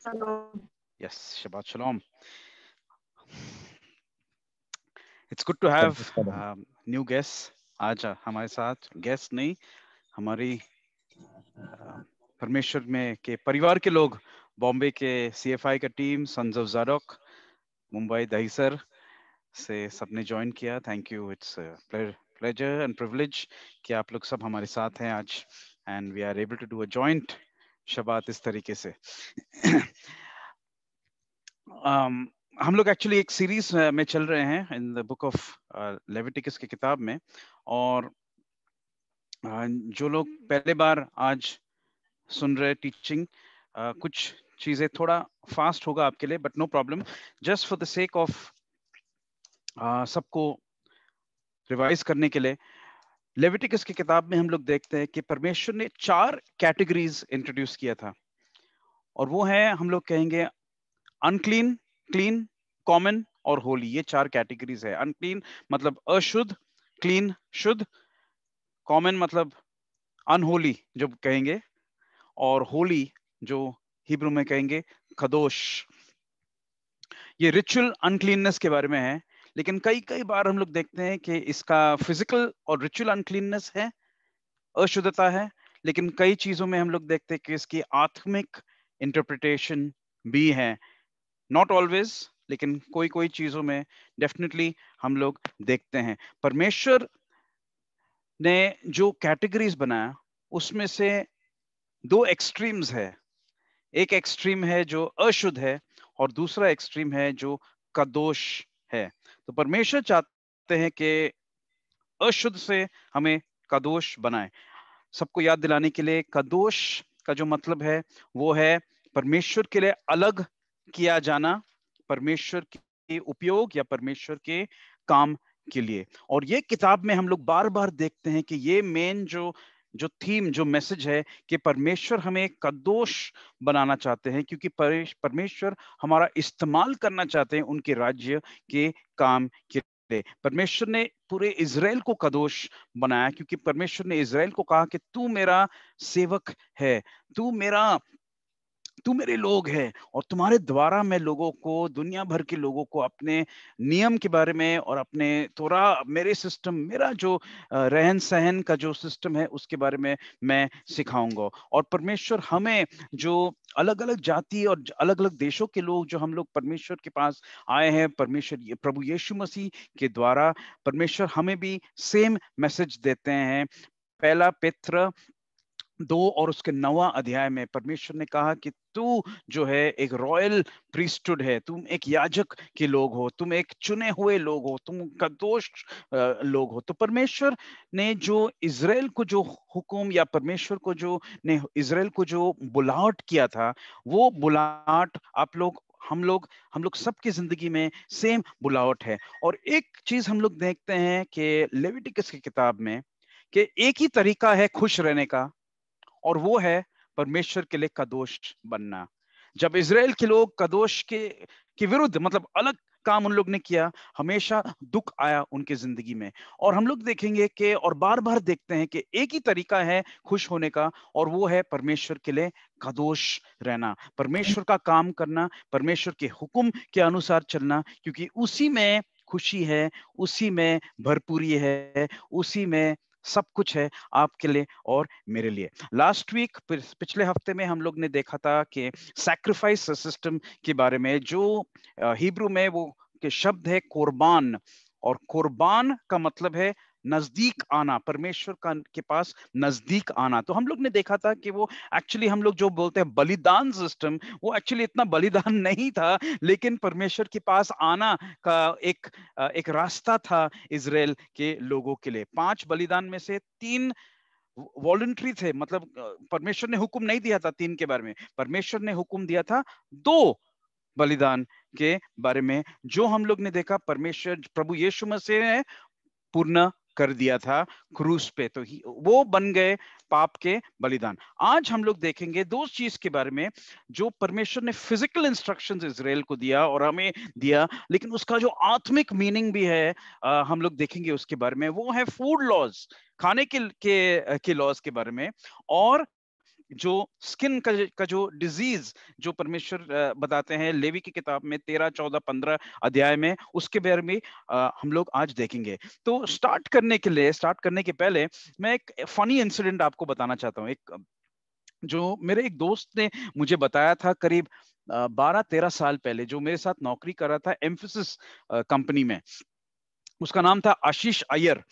Shalom. Yes, Shabbat Shalom. It's good to have um, new guests आज हमारे साथ guest नहीं हमारी uh, परमेश्वर में के परिवार के लोग बॉम्बे के सीएफआई का टीम सन्स ऑफ जारोक मुंबई दहीसर से सबने ज्वाइन किया thank you it's pleasure and privilege कि आप लोग सब हमारे साथ हैं आज and we are able to do a joint shabbat इस तरीके से um, हम लोग एक्चुअली एक सीरीज में चल रहे हैं in the book of Leviticus की किताब में और जो लोग पहले बार आज सुन रहे टीचिंग कुछ चीजें थोड़ा फास्ट होगा आपके लिए but no problem just for the sake of सबको रिवाइज करने के लिए लेविटिकस की किताब में हम लोग देखते हैं कि परमेश्वर ने चार कैटेगरीज इंट्रोड्यूस किया था और वो है हम लोग कहेंगे अनक्लीन क्लीन कॉमन और होली ये चार कैटेगरीज है अनक्लीन मतलब अशुद्ध क्लीन शुद्ध कॉमन मतलब अनहोली जो कहेंगे और होली जो हिब्रू में कहेंगे खदोश ये रिचुअल अनक्लीननेस के बारे में है लेकिन कई कई बार हम लोग देखते हैं कि इसका फिजिकल और रिचुअल अनक्लीननेस है अशुद्धता है लेकिन कई चीजों में हम लोग देखते हैं कि इसकी आत्मिक इंटरप्रिटेशन भी है नॉट ऑलवेज लेकिन कोई कोई चीजों में डेफिनेटली हम लोग देखते हैं परमेश्वर ने जो कैटेगरीज बनाया उसमें से दो एक्सट्रीम्स है एक एक्सट्रीम है जो अशुद्ध है और दूसरा एक्सट्रीम है जो कदोष है तो परमेश्वर चाहते हैं कि अशुद्ध से हमें कदोष बनाए सबको याद दिलाने के लिए कदोष का जो मतलब है वो है परमेश्वर के लिए अलग किया जाना परमेश्वर के उपयोग या परमेश्वर के काम के लिए और ये किताब में हम लोग बार बार देखते हैं कि ये मेन जो जो थीम जो मैसेज है कि परमेश्वर हमें कदोश बनाना चाहते हैं क्योंकि परमेश्वर हमारा इस्तेमाल करना चाहते हैं उनके राज्य के काम के लिए परमेश्वर ने पूरे इसराइल को कदोश बनाया क्योंकि परमेश्वर ने इसराइल को कहा कि तू मेरा सेवक है तू मेरा तू मेरे लोग हैं और तुम्हारे द्वारा मैं लोगों को दुनिया भर के लोगों को अपने नियम के बारे में और अपने थोड़ा मेरे सिस्टम मेरा जो रहन सहन का जो सिस्टम है उसके बारे में मैं सिखाऊंगा और परमेश्वर हमें जो अलग अलग जाति और अलग अलग देशों के लोग जो हम लोग परमेश्वर के पास आए हैं परमेश्वर प्रभु यीशु मसीह के द्वारा परमेश्वर हमें भी सेम मैसेज देते हैं पहला पित्र दो और उसके नवा अध्याय में परमेश्वर ने कहा कि तू जो है एक रॉयल प्रीस्टुड है तुम एक याजक के लोग हो तुम एक चुने हुए लोग हो तुम दोष लोग हो तो परमेश्वर ने जो इसराइल को जो हुकुम या परमेश्वर को जो ने इसराइल को जो बुलाहट किया था वो बुलाहट आप लोग हम लोग हम लोग सबकी जिंदगी में सेम बुलावट है और एक चीज हम लोग देखते हैं कि लेविटिकस की किताब में कि एक ही तरीका है खुश रहने का और वो है परमेश्वर के लिए कदोष बनना जब इसराइल के लोग कदोष के के विरुद्ध मतलब अलग काम उन लोग ने किया हमेशा दुख आया उनके जिंदगी में और हम लोग देखेंगे कि और बार बार देखते हैं कि एक ही तरीका है खुश होने का और वो है परमेश्वर के लिए कदोष रहना परमेश्वर का काम करना परमेश्वर के हुक्म के अनुसार चलना क्योंकि उसी में खुशी है उसी में भरपूरी है उसी में सब कुछ है आपके लिए और मेरे लिए लास्ट वीक पिछले हफ्ते में हम लोग ने देखा था कि सैक्रिफाइस सिस्टम के बारे में जो हिब्रू में वो के शब्द है कुर्बान और कुर्बान का मतलब है नजदीक आना परमेश्वर का के पास नजदीक आना तो हम लोग ने देखा था कि वो एक्चुअली हम लोग जो बोलते हैं बलिदान सिस्टम वो एक्चुअली इतना बलिदान नहीं था लेकिन परमेश्वर के पास आना का एक एक रास्ता था इसराइल के लोगों के लिए पांच बलिदान में से तीन वॉलंट्री थे मतलब परमेश्वर ने हुक्म नहीं दिया था तीन के बारे में परमेश्वर ने हुक्म दिया था दो बलिदान के बारे में जो हम लोग ने देखा परमेश्वर प्रभु यीशु मसीह ने पूर्ण कर दिया था क्रूस पे तो वो बन गए पाप के बलिदान आज हम लोग देखेंगे दो चीज के बारे में जो परमेश्वर ने फिजिकल इंस्ट्रक्शंस इसराइल को दिया और हमें दिया लेकिन उसका जो आत्मिक मीनिंग भी है आ, हम लोग देखेंगे उसके बारे में वो है फूड लॉज खाने के के, के लॉज के बारे में और जो स्किन का, का जो डिजीज जो परमेश्वर बताते हैं लेवी की किताब में तेरह चौदह पंद्रह अध्याय में उसके बारे में हम लोग आज देखेंगे तो स्टार्ट करने के लिए स्टार्ट करने के पहले मैं एक फनी इंसिडेंट आपको बताना चाहता हूँ एक जो मेरे एक दोस्त ने मुझे बताया था करीब बारह तेरह साल पहले जो मेरे साथ नौकरी कर रहा था एम्फोसिस कंपनी में उसका नाम था आशीष अयर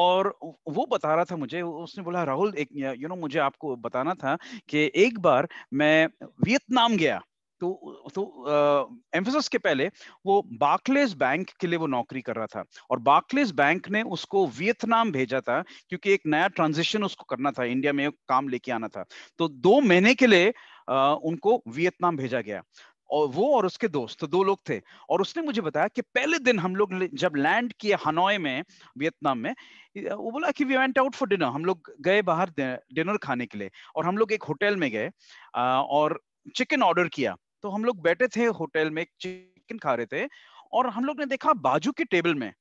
और वो बता रहा था मुझे उसने बोला राहुल एक यू you नो know, मुझे आपको बताना था कि एक बार मैं वियतनाम गया तो तो एम्फोसिस के पहले वो बाकलेस बैंक के लिए वो नौकरी कर रहा था और बाकलेस बैंक ने उसको वियतनाम भेजा था क्योंकि एक नया ट्रांजिशन उसको करना था इंडिया में काम लेके आना था तो दो महीने के लिए आ, उनको वियतनाम भेजा गया और वो और उसके दोस्त तो दो लोग थे और उसने मुझे बताया कि पहले दिन हम लोग जब लैंड किए हनोई में वियतनाम में वो बोला कि we went out for dinner हम लोग गए बाहर डिनर खाने के लिए और हम लोग एक होटल में गए और चिकन ऑर्डर किया तो हम लोग बैठे थे होटल में चिकन खा रहे थे और हम लोग ने देखा बाजू के टेबल में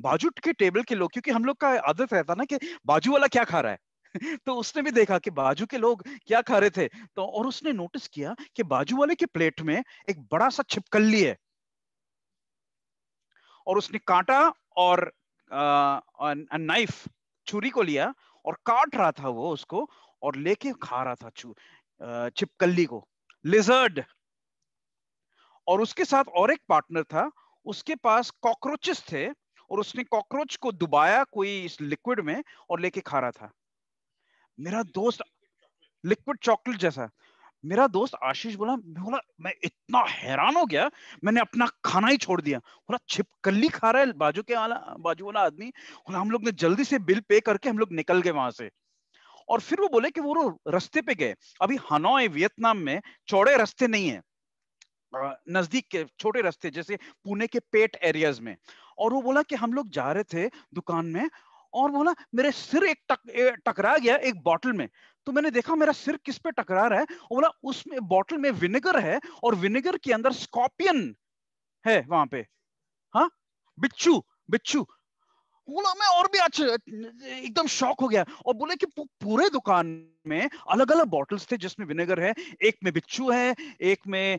बाजू के टेबल के लोग क्योंकि हम लोग का आदत रहता ना कि बाजू वाला क्या खा रहा है तो उसने भी देखा कि बाजू के लोग क्या खा रहे थे तो और उसने नोटिस किया कि बाजू वाले के प्लेट में एक बड़ा सा छिपकली है और उसने कांटा और आ, आ, नाइफ छुरी को लिया और काट रहा था वो उसको और लेके खा रहा था चू छिपकली को लिजर्ड और उसके साथ और एक पार्टनर था उसके पास कॉकरोचेस थे और उसने कॉकरोच को दुबाया कोई इस लिक्विड में और लेके खा रहा था मेरा दोस्त लिक्विड चॉकलेट जैसा मेरा दोस्त आशीष बोला मैं बोला मैं इतना हैरान हो गया मैंने अपना खाना ही छोड़ दिया बोला छिपकली खा रहा है बाजू के वाला बाजू वाला आदमी बोला हम लोग ने जल्दी से बिल पे करके हम लोग निकल गए वहां से और फिर वो बोले कि वो रस्ते पे गए अभी हनोए वियतनाम में चौड़े रास्ते नहीं है नजदीक के छोटे रास्ते जैसे पुणे के पेट एरियाज में और वो बोला कि हम लोग जा रहे थे दुकान में और बोला मेरे सिर एक टक, टकरा गया एक बॉटल में तो मैंने देखा मेरा सिर किस पे टकरा रहा है और बोला उसमें बॉटल में विनेगर है और विनेगर के अंदर स्कॉर्पियन है वहां पे हाँ बिच्छू बिच्छू बोला मैं और भी अच्छा एकदम शौक हो गया और बोले कि पूरे दुकान में अलग अलग बॉटल्स थे जिसमें विनेगर है एक में बिच्छू है एक में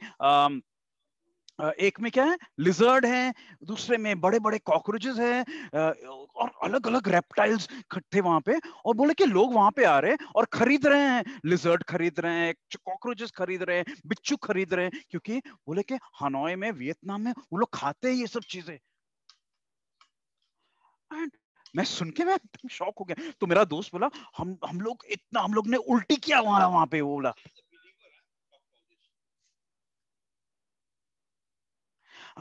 एक में क्या है लिजर्ड है दूसरे में बड़े बड़े कॉकरोचेस हैं और अलग अलग रेप्टाइल्स इकट्ठे वहां पे और बोले कि लोग वहां पे आ रहे हैं और खरीद रहे हैं लिजर्ड खरीद रहे हैं कॉकरोचेस खरीद रहे हैं बिच्छू खरीद रहे हैं क्योंकि बोले कि हनोई में वियतनाम में वो लोग खाते हैं ये सब चीजें एंड मैं सुन के मैं शौक हो गया तो मेरा दोस्त बोला हम हम लोग इतना हम लोग ने उल्टी किया वहां वहां पे वो बोला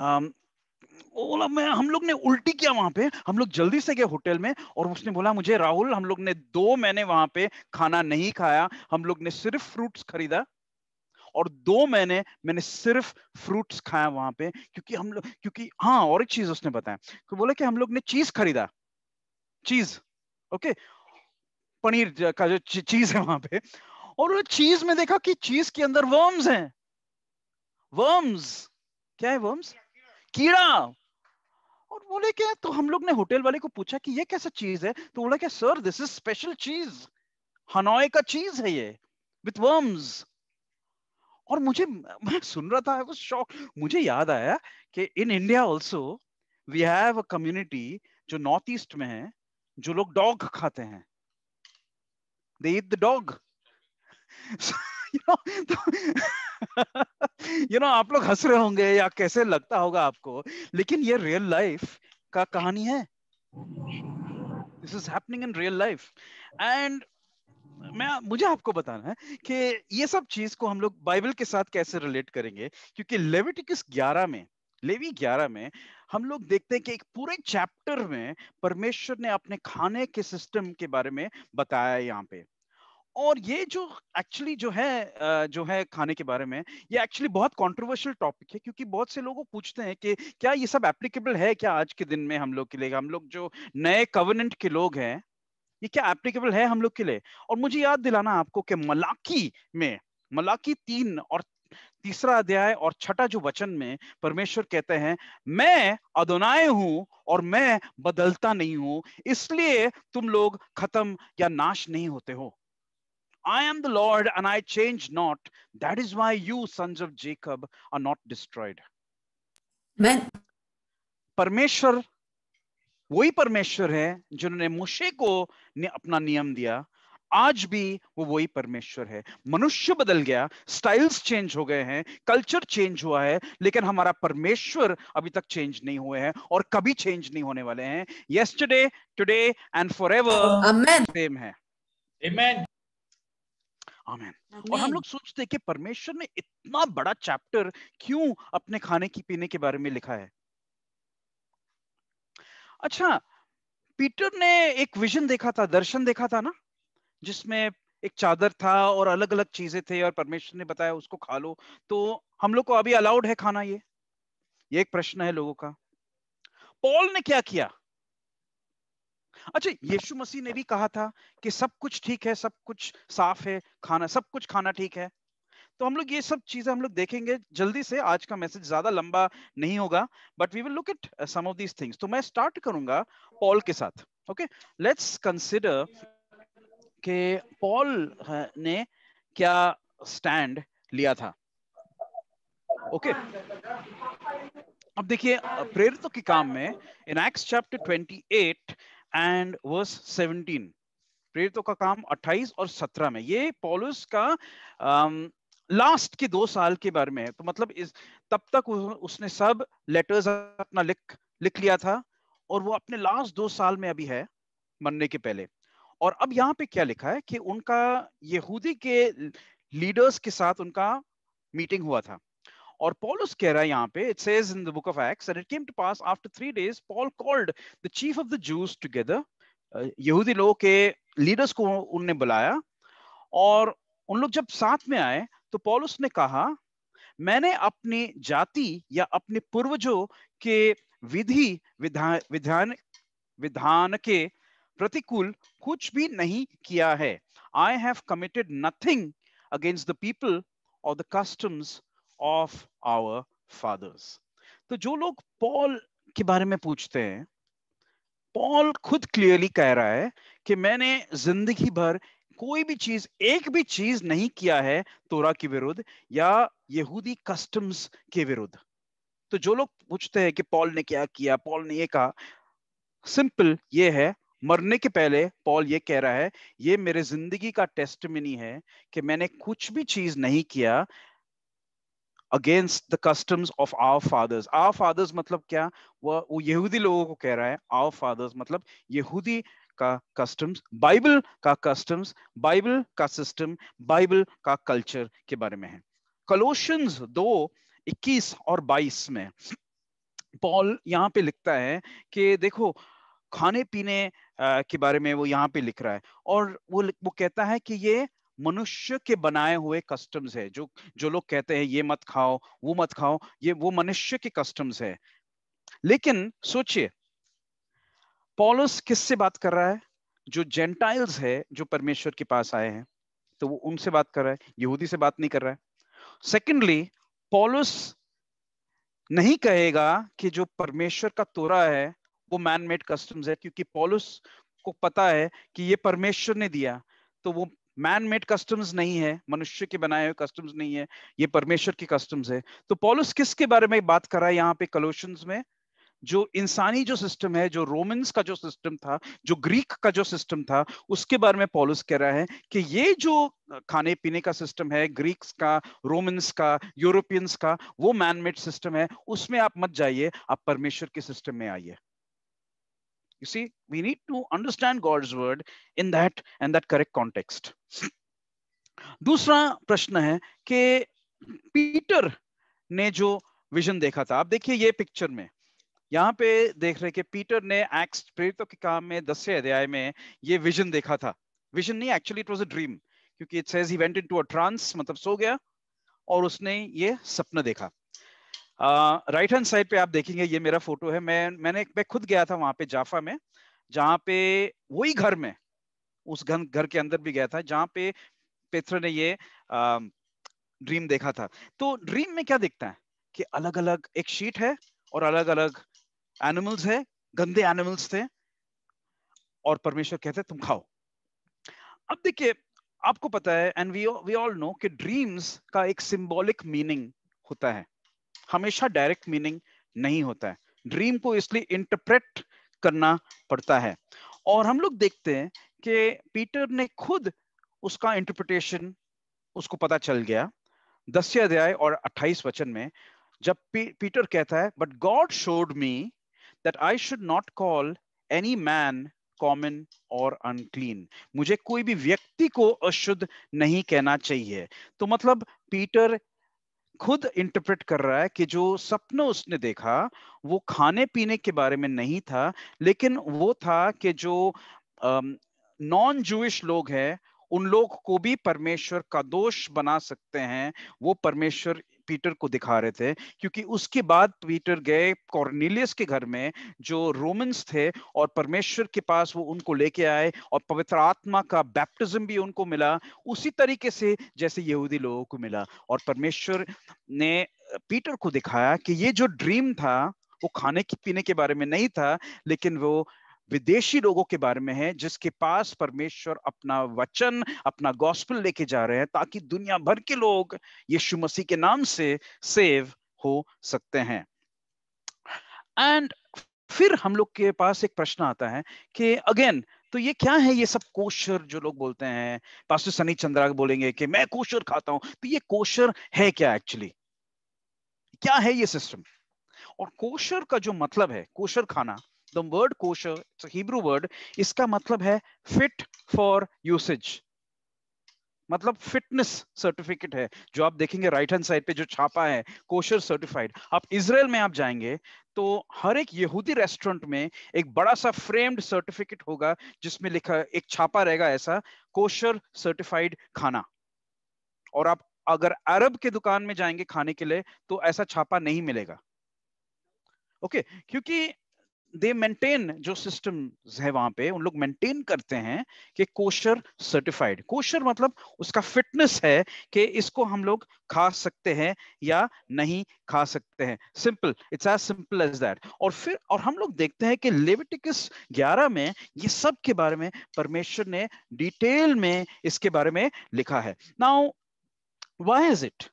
बोला मैं हम लोग ने उल्टी किया वहां पे हम लोग जल्दी से गए होटल में और उसने बोला मुझे राहुल हम लोग ने दो महीने वहां पे खाना नहीं खाया हम लोग ने सिर्फ फ्रूट्स खरीदा और दो महीने मैंने सिर्फ फ्रूट्स खाया वहां पे क्योंकि हम लोग क्योंकि हाँ और एक चीज उसने बताया कि तो बोला कि हम लोग ने चीज खरीदा चीज ओके पनीर का जो चीज है वहां पे और चीज में देखा कि चीज के अंदर वर्म्स हैं वर्म्स क्या है वर्म्स yeah. कीड़ा और बोले क्या तो हम लोग ने होटल वाले को पूछा कि ये कैसा चीज है तो बोला क्या सर दिस इज स्पेशल चीज हनोए का चीज है ये विथ वर्म्स और मुझे मैं सुन रहा था वो शॉक मुझे याद आया कि in India also we have a community जो नॉर्थ ईस्ट में है जो लोग डॉग खाते हैं they eat the dog you know, तो यू नो know, आप लोग हंस रहे होंगे या कैसे लगता होगा आपको लेकिन ये रियल लाइफ का कहानी है this is happening in real life and मैं मुझे आपको बताना है कि ये सब चीज को हम लोग बाइबल के साथ कैसे रिलेट करेंगे क्योंकि लेविटिकस 11 में लेवी 11 में हम लोग देखते हैं कि एक पूरे चैप्टर में परमेश्वर ने अपने खाने के सिस्टम के बारे में बताया है यहाँ पे और ये जो एक्चुअली जो है जो है खाने के बारे में ये एक्चुअली बहुत कंट्रोवर्शियल टॉपिक है क्योंकि बहुत से लोगों पूछते हैं कि क्या ये सब एप्लीकेबल है क्या आज के दिन में हम लोग के लिए हम लोग जो नए कवर्नेंट के लोग हैं ये क्या एप्लीकेबल है हम लोग के लिए और मुझे याद दिलाना आपको कि मलाकी में मलाकी तीन और तीसरा अध्याय और छठा जो वचन में परमेश्वर कहते हैं मैं अदोनाय हूं और मैं बदलता नहीं हूं इसलिए तुम लोग खत्म या नाश नहीं होते हो I am the Lord and I change not. That is why you, sons of Jacob, are not destroyed. Amen. परमेश्वर वही परमेश्वर है जिन्होंने मुशे को ने अपना नियम दिया आज भी वो वही परमेश्वर है मनुष्य बदल गया स्टाइल्स चेंज हो गए हैं कल्चर चेंज हुआ है लेकिन हमारा परमेश्वर अभी तक चेंज नहीं हुए हैं और कभी चेंज नहीं होने वाले हैं yesterday today and forever same है Amen. आमेन और हम लोग सोचते हैं कि परमेश्वर ने इतना बड़ा चैप्टर क्यों अपने खाने की पीने के बारे में लिखा है अच्छा पीटर ने एक विजन देखा था दर्शन देखा था ना जिसमें एक चादर था और अलग अलग चीजें थे और परमेश्वर ने बताया उसको खा लो तो हम लोग को अभी अलाउड है खाना ये ये एक प्रश्न है लोगों का पॉल ने क्या किया अच्छा यीशु मसीह ने भी कहा था कि सब कुछ ठीक है सब कुछ साफ है खाना सब कुछ खाना ठीक है तो हम लोग ये सब चीजें हम लोग देखेंगे जल्दी से आज का मैसेज ज्यादा लंबा नहीं होगा but we will look at some of these things तो मैं स्टार्ट करूंगा पॉल के साथ ओके लेट्स कंसिडर के पॉल ने क्या स्टैंड लिया था ओके okay. अब देखिए uh, प्रेरितों के काम में in Acts chapter 28 and verse 17 प्रेरितों का काम 28 और 17 में ये पॉलुस का लास्ट के दो साल के बारे में है तो मतलब इस तब तक उसने सब लेटर्स अपना लिख लिख लिया था और वो अपने लास्ट दो साल में अभी है मरने के पहले और अब यहाँ पे क्या लिखा है कि उनका यहूदी के लीडर्स के साथ उनका मीटिंग हुआ था और पॉलस कह रहा है यहाँ पे it says in the book of Acts and it came to pass after three days Paul called the chief of the Jews together यहूदी लोग के लीडर्स को उनने बुलाया और उन लोग जब साथ में आए तो पॉलस ने कहा मैंने अपनी जाति या अपने पूर्वजों के विधि विधान विधान विधान के प्रतिकूल कुछ भी नहीं किया है I have committed nothing against the people और the customs of our fathers तो जो लोग पॉल के बारे में पूछते हैं पॉल खुद क्लियरली कह रहा है कि मैंने जिंदगी भर कोई भी चीज एक भी चीज नहीं किया है तोरा के विरुद्ध या यहूदी कस्टम्स के विरुद्ध तो जो लोग पूछते हैं कि पॉल ने क्या किया पॉल ने ये कहा सिंपल ये है मरने के पहले पॉल ये कह रहा है ये मेरे जिंदगी का टेस्ट है कि मैंने कुछ भी चीज नहीं किया against the customs of our fathers our fathers मतलब क्या वह वो यहूदी लोगों को कह रहा है आवर फादर्स मतलब यहूदी का कस्टम्स बाइबल का कस्टम्स बाइबल का सिस्टम बाइबल का कल्चर के बारे में है कलोशंस दो 21 और 22 में पॉल यहाँ पे लिखता है कि देखो खाने पीने के बारे में वो यहाँ पे लिख रहा है और वो वो कहता है कि ये मनुष्य के बनाए हुए कस्टम्स है जो जो लोग कहते हैं ये मत खाओ वो मत खाओ ये वो मनुष्य के कस्टम्स है लेकिन सोचिए पॉलस किससे बात कर रहा है जो जेंटाइल्स है जो परमेश्वर के पास आए हैं तो वो उनसे बात कर रहा है यहूदी से बात नहीं कर रहा है सेकेंडली पॉलस नहीं कहेगा कि जो परमेश्वर का तोरा है वो मैन मेड कस्टम्स है क्योंकि पॉलस को पता है कि ये परमेश्वर ने दिया तो वो मैन मेड कस्टम्स नहीं है मनुष्य के बनाए हुए कस्टम्स नहीं है ये परमेश्वर के कस्टम्स है तो पॉलिस किसके बारे में बात कर रहा है यहाँ पे कलोशन में जो इंसानी जो सिस्टम है जो रोमन्स का जो सिस्टम था जो ग्रीक का जो सिस्टम था उसके बारे में पॉलिस कह रहा है कि ये जो खाने पीने का सिस्टम है ग्रीक्स का रोमन्स का यूरोपियंस का वो मैनमेड सिस्टम है उसमें आप मत जाइए आप परमेश्वर के सिस्टम में आइए You see, we need to understand God's word in that and that correct context. दूसरा प्रश्न है कि पीटर ने जो विजन देखा था आप देखिए ये पिक्चर में यहाँ पे देख रहे कि पीटर ने एक्स प्रेरित के काम में दसवें अध्याय में ये विजन देखा था विजन नहीं actually it was a dream क्योंकि it says he went into a trance मतलब सो गया और उसने ये सपना देखा राइट हैंड साइड पे आप देखेंगे ये मेरा फोटो है मैं मैंने मैं खुद गया था वहां पे जाफा में जहाँ पे वही घर में उस घर घर के अंदर भी गया था जहाँ पे पेत्र ने ये आ, ड्रीम देखा था तो ड्रीम में क्या दिखता है कि अलग अलग एक शीट है और अलग अलग एनिमल्स है गंदे एनिमल्स थे और परमेश्वर कहते तुम खाओ अब देखिए आपको पता है and we we all know कि ड्रीम्स का एक सिंबॉलिक मीनिंग होता है हमेशा डायरेक्ट मीनिंग नहीं होता है ड्रीम को इसलिए इंटरप्रेट करना पड़ता है और हम लोग देखते हैं कि पीटर ने खुद उसका इंटरप्रिटेशन उसको पता चल गया दस्य अध्याय और अट्ठाईस वचन में जब पी, पीटर कहता है but God showed me that I should not call any man common और अनक्लीन मुझे कोई भी व्यक्ति को अशुद्ध नहीं कहना चाहिए तो मतलब पीटर खुद इंटरप्रेट कर रहा है कि जो सपना उसने देखा वो खाने पीने के बारे में नहीं था लेकिन वो था कि जो नॉन जूश लोग हैं उन लोग को भी परमेश्वर का दोष बना सकते हैं वो परमेश्वर पीटर को दिखा रहे थे क्योंकि उसके बाद पीटर गए कॉर्नीलियस के घर में जो रोमन्स थे और परमेश्वर के पास वो उनको लेके आए और पवित्र आत्मा का बैप्टिज्म भी उनको मिला उसी तरीके से जैसे यहूदी लोगों को मिला और परमेश्वर ने पीटर को दिखाया कि ये जो ड्रीम था वो खाने की पीने के बारे में नहीं था लेकिन वो विदेशी लोगों के बारे में है जिसके पास परमेश्वर अपना वचन अपना गॉस्पल लेके जा रहे हैं ताकि दुनिया भर के लोग यीशु मसीह के नाम से सेव हो सकते हैं एंड फिर हम लोग के पास एक प्रश्न आता है कि अगेन तो ये क्या है ये सब कोशर जो लोग बोलते हैं पास्टर सनी चंद्रा बोलेंगे कि मैं कोशर खाता हूं तो ये कोशर है क्या एक्चुअली क्या है ये सिस्टम और कोशर का जो मतलब है कोशर खाना the word kosher it's Hebrew word इसका मतलब है फिट फॉर यूसेज मतलब फिटनेस सर्टिफिकेट है जो आप देखेंगे राइट हैंड साइड पे जो छापा है कोशर सर्टिफाइड आप इसराइल में आप जाएंगे तो हर एक यहूदी रेस्टोरेंट में एक बड़ा सा फ्रेम्ड सर्टिफिकेट होगा जिसमें लिखा एक छापा रहेगा ऐसा कोशर सर्टिफाइड खाना और आप अगर अरब के दुकान में जाएंगे खाने के लिए तो ऐसा छापा नहीं मिलेगा ओके okay, क्योंकि दे मेंटेन जो सिस्टम है वहां पे उन लोग मेंटेन करते हैं कि कोशर सर्टिफाइड कोशर मतलब उसका फिटनेस है कि इसको हम लोग खा सकते हैं या नहीं खा सकते हैं simple it's as simple as that और फिर और हम लोग देखते हैं कि लेविटिकस 11 में ये सब के बारे में परमेश्वर ने डिटेल में इसके बारे में लिखा है नाउ व्हाई इज इट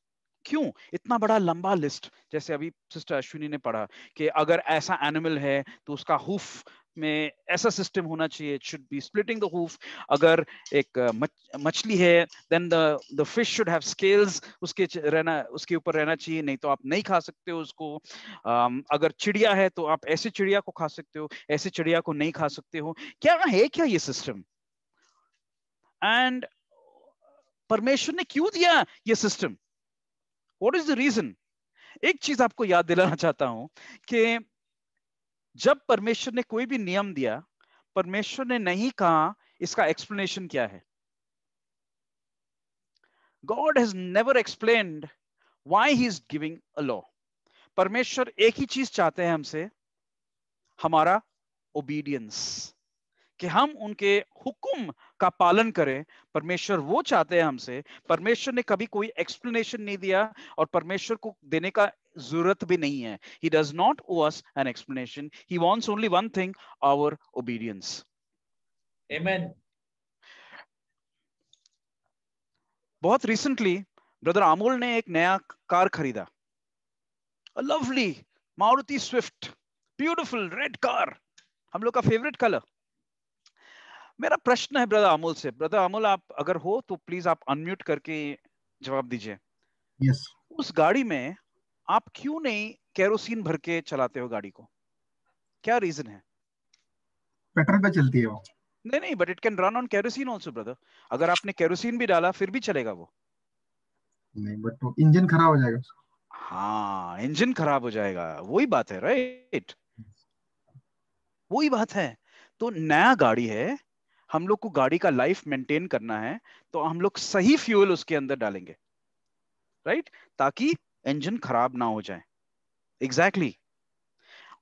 क्यों इतना बड़ा लंबा लिस्ट जैसे अभी सिस्टर अश्विनी ने पढ़ा कि अगर ऐसा एनिमल है तो उसका हुफ में ऐसा सिस्टम होना चाहिए it should be splitting the hoof अगर एक मछली है then the the fish should have scales उसके रहना उसके ऊपर रहना चाहिए नहीं तो आप नहीं खा सकते हो उसको अगर चिड़िया है तो आप ऐसी चिड़िया को खा सकते हो ऐसी चिड़िया को नहीं खा सकते हो क्या है क्या ये सिस्टम एंड परमेश्वर ने क्यों दिया ये system what is the reason एक चीज आपको याद दिलाना चाहता हूं कि जब परमेश्वर ने कोई भी नियम दिया परमेश्वर ने नहीं कहा इसका एक्सप्लेनेशन क्या है God has never explain why he is giving a law परमेश्वर एक ही चीज चाहते हैं हमसे हमारा ओबीडियंस कि हम उनके हुक्म का पालन करें परमेश्वर वो चाहते हैं हमसे परमेश्वर ने कभी कोई एक्सप्लेनेशन नहीं दिया और परमेश्वर को देने का जरूरत भी नहीं है he does not owe us an explanation he wants only one thing our obedience Amen. बहुत रिसेंटली ब्रदर आमोल ने एक नया कार खरीदा lovely Maruti Swift beautiful red car हम लोग का फेवरेट कलर मेरा प्रश्न है ब्रदर अमोल से ब्रदर अमोल आप अगर हो तो प्लीज आप अनम्यूट करके जवाब दीजिए yes. उस गाड़ी में आप क्यों नहीं केरोसिन भर के चलाते हो गाड़ी को क्या रीजन है पेट्रोल पे चलती है वो नहीं नहीं but it can run on kerosene also brother अगर आपने केरोसिन भी डाला फिर भी चलेगा वो नहीं बट वो इंजन खराब हो जाएगा हाँ इंजन खराब हो जाएगा वही बात है राइट वही बात है तो नया गाड़ी है हम लोग को गाड़ी का लाइफ मेंटेन करना है तो हम लोग सही फ्यूल उसके अंदर डालेंगे राइट ताकि इंजन खराब ना हो जाए एग्जैक्टली exactly.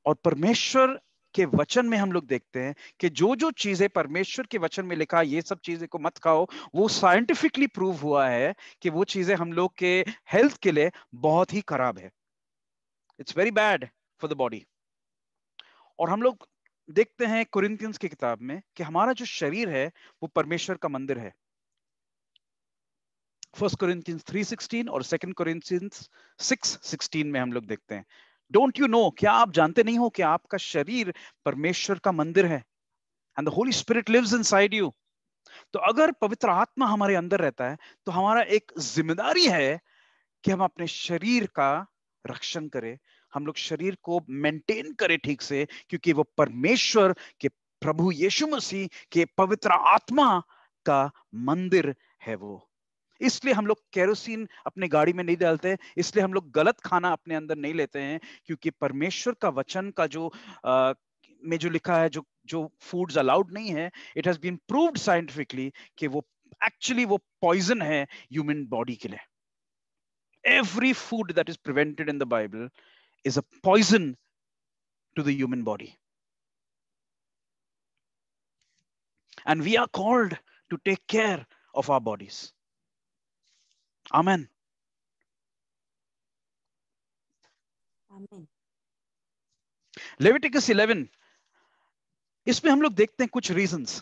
और परमेश्वर के वचन में हम लोग देखते हैं कि जो जो चीजें परमेश्वर के वचन में लिखा ये सब चीजें को मत खाओ वो साइंटिफिकली प्रूव हुआ है कि वो चीजें हम लोग के हेल्थ के लिए बहुत ही खराब है it's very bad for the body और हम लोग देखते हैं कुरिंथियंस की किताब में कि हमारा जो शरीर है वो परमेश्वर का मंदिर है फर्स्ट कुरिंथियंस 3:16 और सेकंड कुरिंथियंस 6:16 में हम लोग देखते हैं डोंट यू नो क्या आप जानते नहीं हो कि आपका शरीर परमेश्वर का मंदिर है and the Holy Spirit lives inside you तो अगर पवित्र आत्मा हमारे अंदर रहता है तो हमारा एक जिम्मेदारी है कि हम अपने शरीर का रक्षण करें हम लोग शरीर को मेंटेन करें ठीक से क्योंकि वो परमेश्वर के प्रभु यीशु मसीह के पवित्र आत्मा का मंदिर है वो इसलिए हम लोग केरोसिन अपने गाड़ी में नहीं डालते इसलिए हम लोग गलत खाना अपने अंदर नहीं लेते हैं क्योंकि परमेश्वर का वचन का जो आ, में जो लिखा है जो जो फूड्स अलाउड नहीं है it has been proved scientifically कि वो एक्चुअली वो पॉइजन है ह्यूमन बॉडी के लिए every food that is prevented in the Bible is a poison to the human body. And we are called to take care of our bodies. Amen. Amen. Leviticus 11 इसमें हम लोग देखते हैं कुछ reasons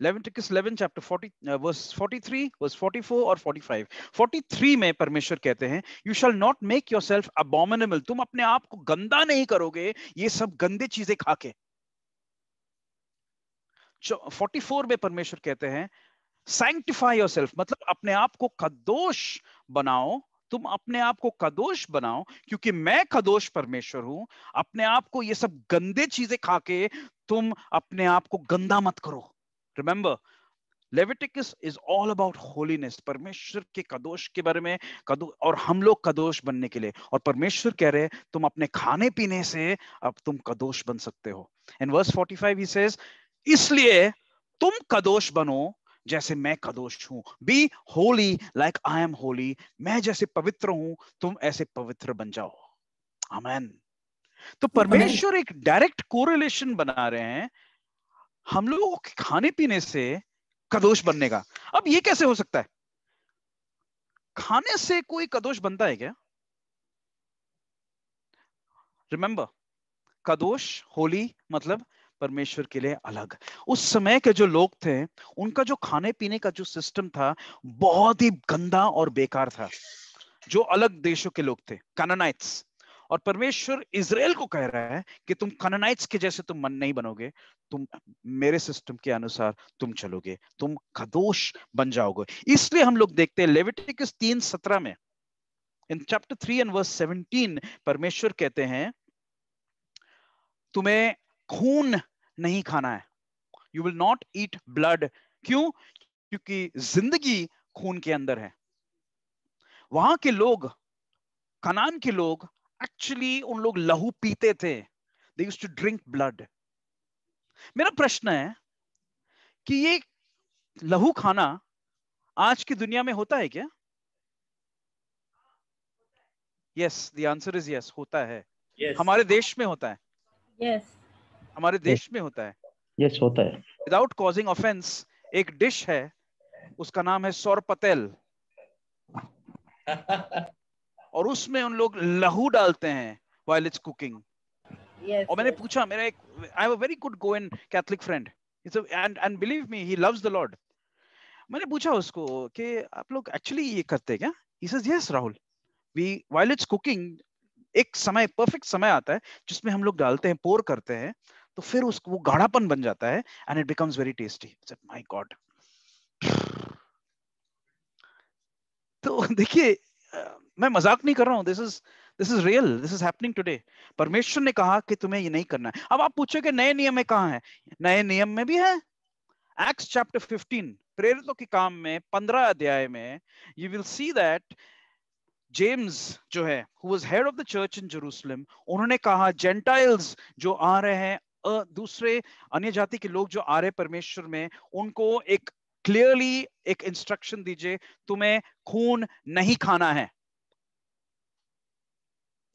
Leviticus 11 chapter 40 verse 43 verse 44 or 45 43 में परमेश्वर कहते हैं you shall not make yourself abominable तुम अपने आप को गंदा नहीं करोगे ये सब गंदे चीजें खा 44 में परमेश्वर कहते हैं सैंक्टिफाई yourself मतलब अपने आप को कदोष बनाओ तुम अपने आप को कदोष बनाओ क्योंकि मैं कदोष परमेश्वर हूं अपने आप को ये सब गंदे चीजें खाके तुम अपने आप को गंदा मत करो remember Leviticus is all about holiness परमेश्वर के कदोष के बारे में कदो और हम लोग कदोष बनने के लिए और परमेश्वर कह रहे हैं तुम अपने खाने पीने से अब तुम कदोष बन सकते हो इन वर्स 45 ही सेज इसलिए तुम कदोष बनो जैसे मैं कदोष हूं be holy like I am holy मैं जैसे पवित्र हूं तुम ऐसे पवित्र बन जाओ आमेन तो परमेश्वर एक डायरेक्ट कोरिलेशन बना रहे हैं हम लोगों के खाने पीने से कदोष बनने का अब ये कैसे हो सकता है खाने से कोई कदोष बनता है क्या रिमेंबर कदोष होली मतलब परमेश्वर के लिए अलग उस समय के जो लोग थे उनका जो खाने पीने का जो सिस्टम था बहुत ही गंदा और बेकार था जो अलग देशों के लोग थे कनानाइट्स और परमेश्वर इसराइल को कह रहा है कि तुम कननाइट्स के जैसे तुम मन नहीं बनोगे तुम मेरे सिस्टम के अनुसार तुम चलोगे तुम खदोष बन जाओगे इसलिए हम लोग देखते हैं लेविटिकस तीन सत्रह में in chapter three and verse seventeen परमेश्वर कहते हैं तुम्हें खून नहीं खाना है you will not eat blood क्यों क्योंकि जिंदगी खून के अंदर है वहां के लोग कनान के लोग एक्चुअली उन लोग लहू पीते थे they use to drink blood मेरा प्रश्न है कि ये लहू खाना आज की दुनिया में होता है क्या yes the answer is yes होता है yes. हमारे देश में होता है yes. हमारे देश yes. में होता है यस yes, होता है विदाउट कॉजिंग ऑफेंस एक डिश है उसका नाम है सौर पतेल और उसमें उन लोग लहू डालते हैं वाइल इट्स कुकिंग और मैंने पूछा मेरा एक I have a very good Goan Catholic friend it's and and believe me he loves the Lord मैंने पूछा उसको कि आप लोग एक्चुअली ये करते हैं क्या he says yes Rahul we while it's cooking एक समय परफेक्ट समय आता है जिसमें हम लोग डालते हैं पोर करते हैं तो फिर उसको वो गाढ़ापन बन जाता है and it becomes very tasty my God तो देखिए मैं मजाक नहीं कर रहा हूं this is this is real this is happening today परमेश्वर ने कहा कि तुम्हें ये नहीं करना है अब आप पूछो कि नए नियम में कहा है नए नियम में भी है एक्ट्स चैप्टर फिफ्टीन प्रेरितों के काम में पंद्रह अध्याय में you will see that James जो है who was head of the church in Jerusalem उन्होंने कहा जेंटाइल्स जो आ रहे हैं दूसरे अन्य जाति के लोग जो आ रहे परमेश्वर में उनको एक क्लियरली एक इंस्ट्रक्शन दीजिए तुम्हें खून नहीं खाना है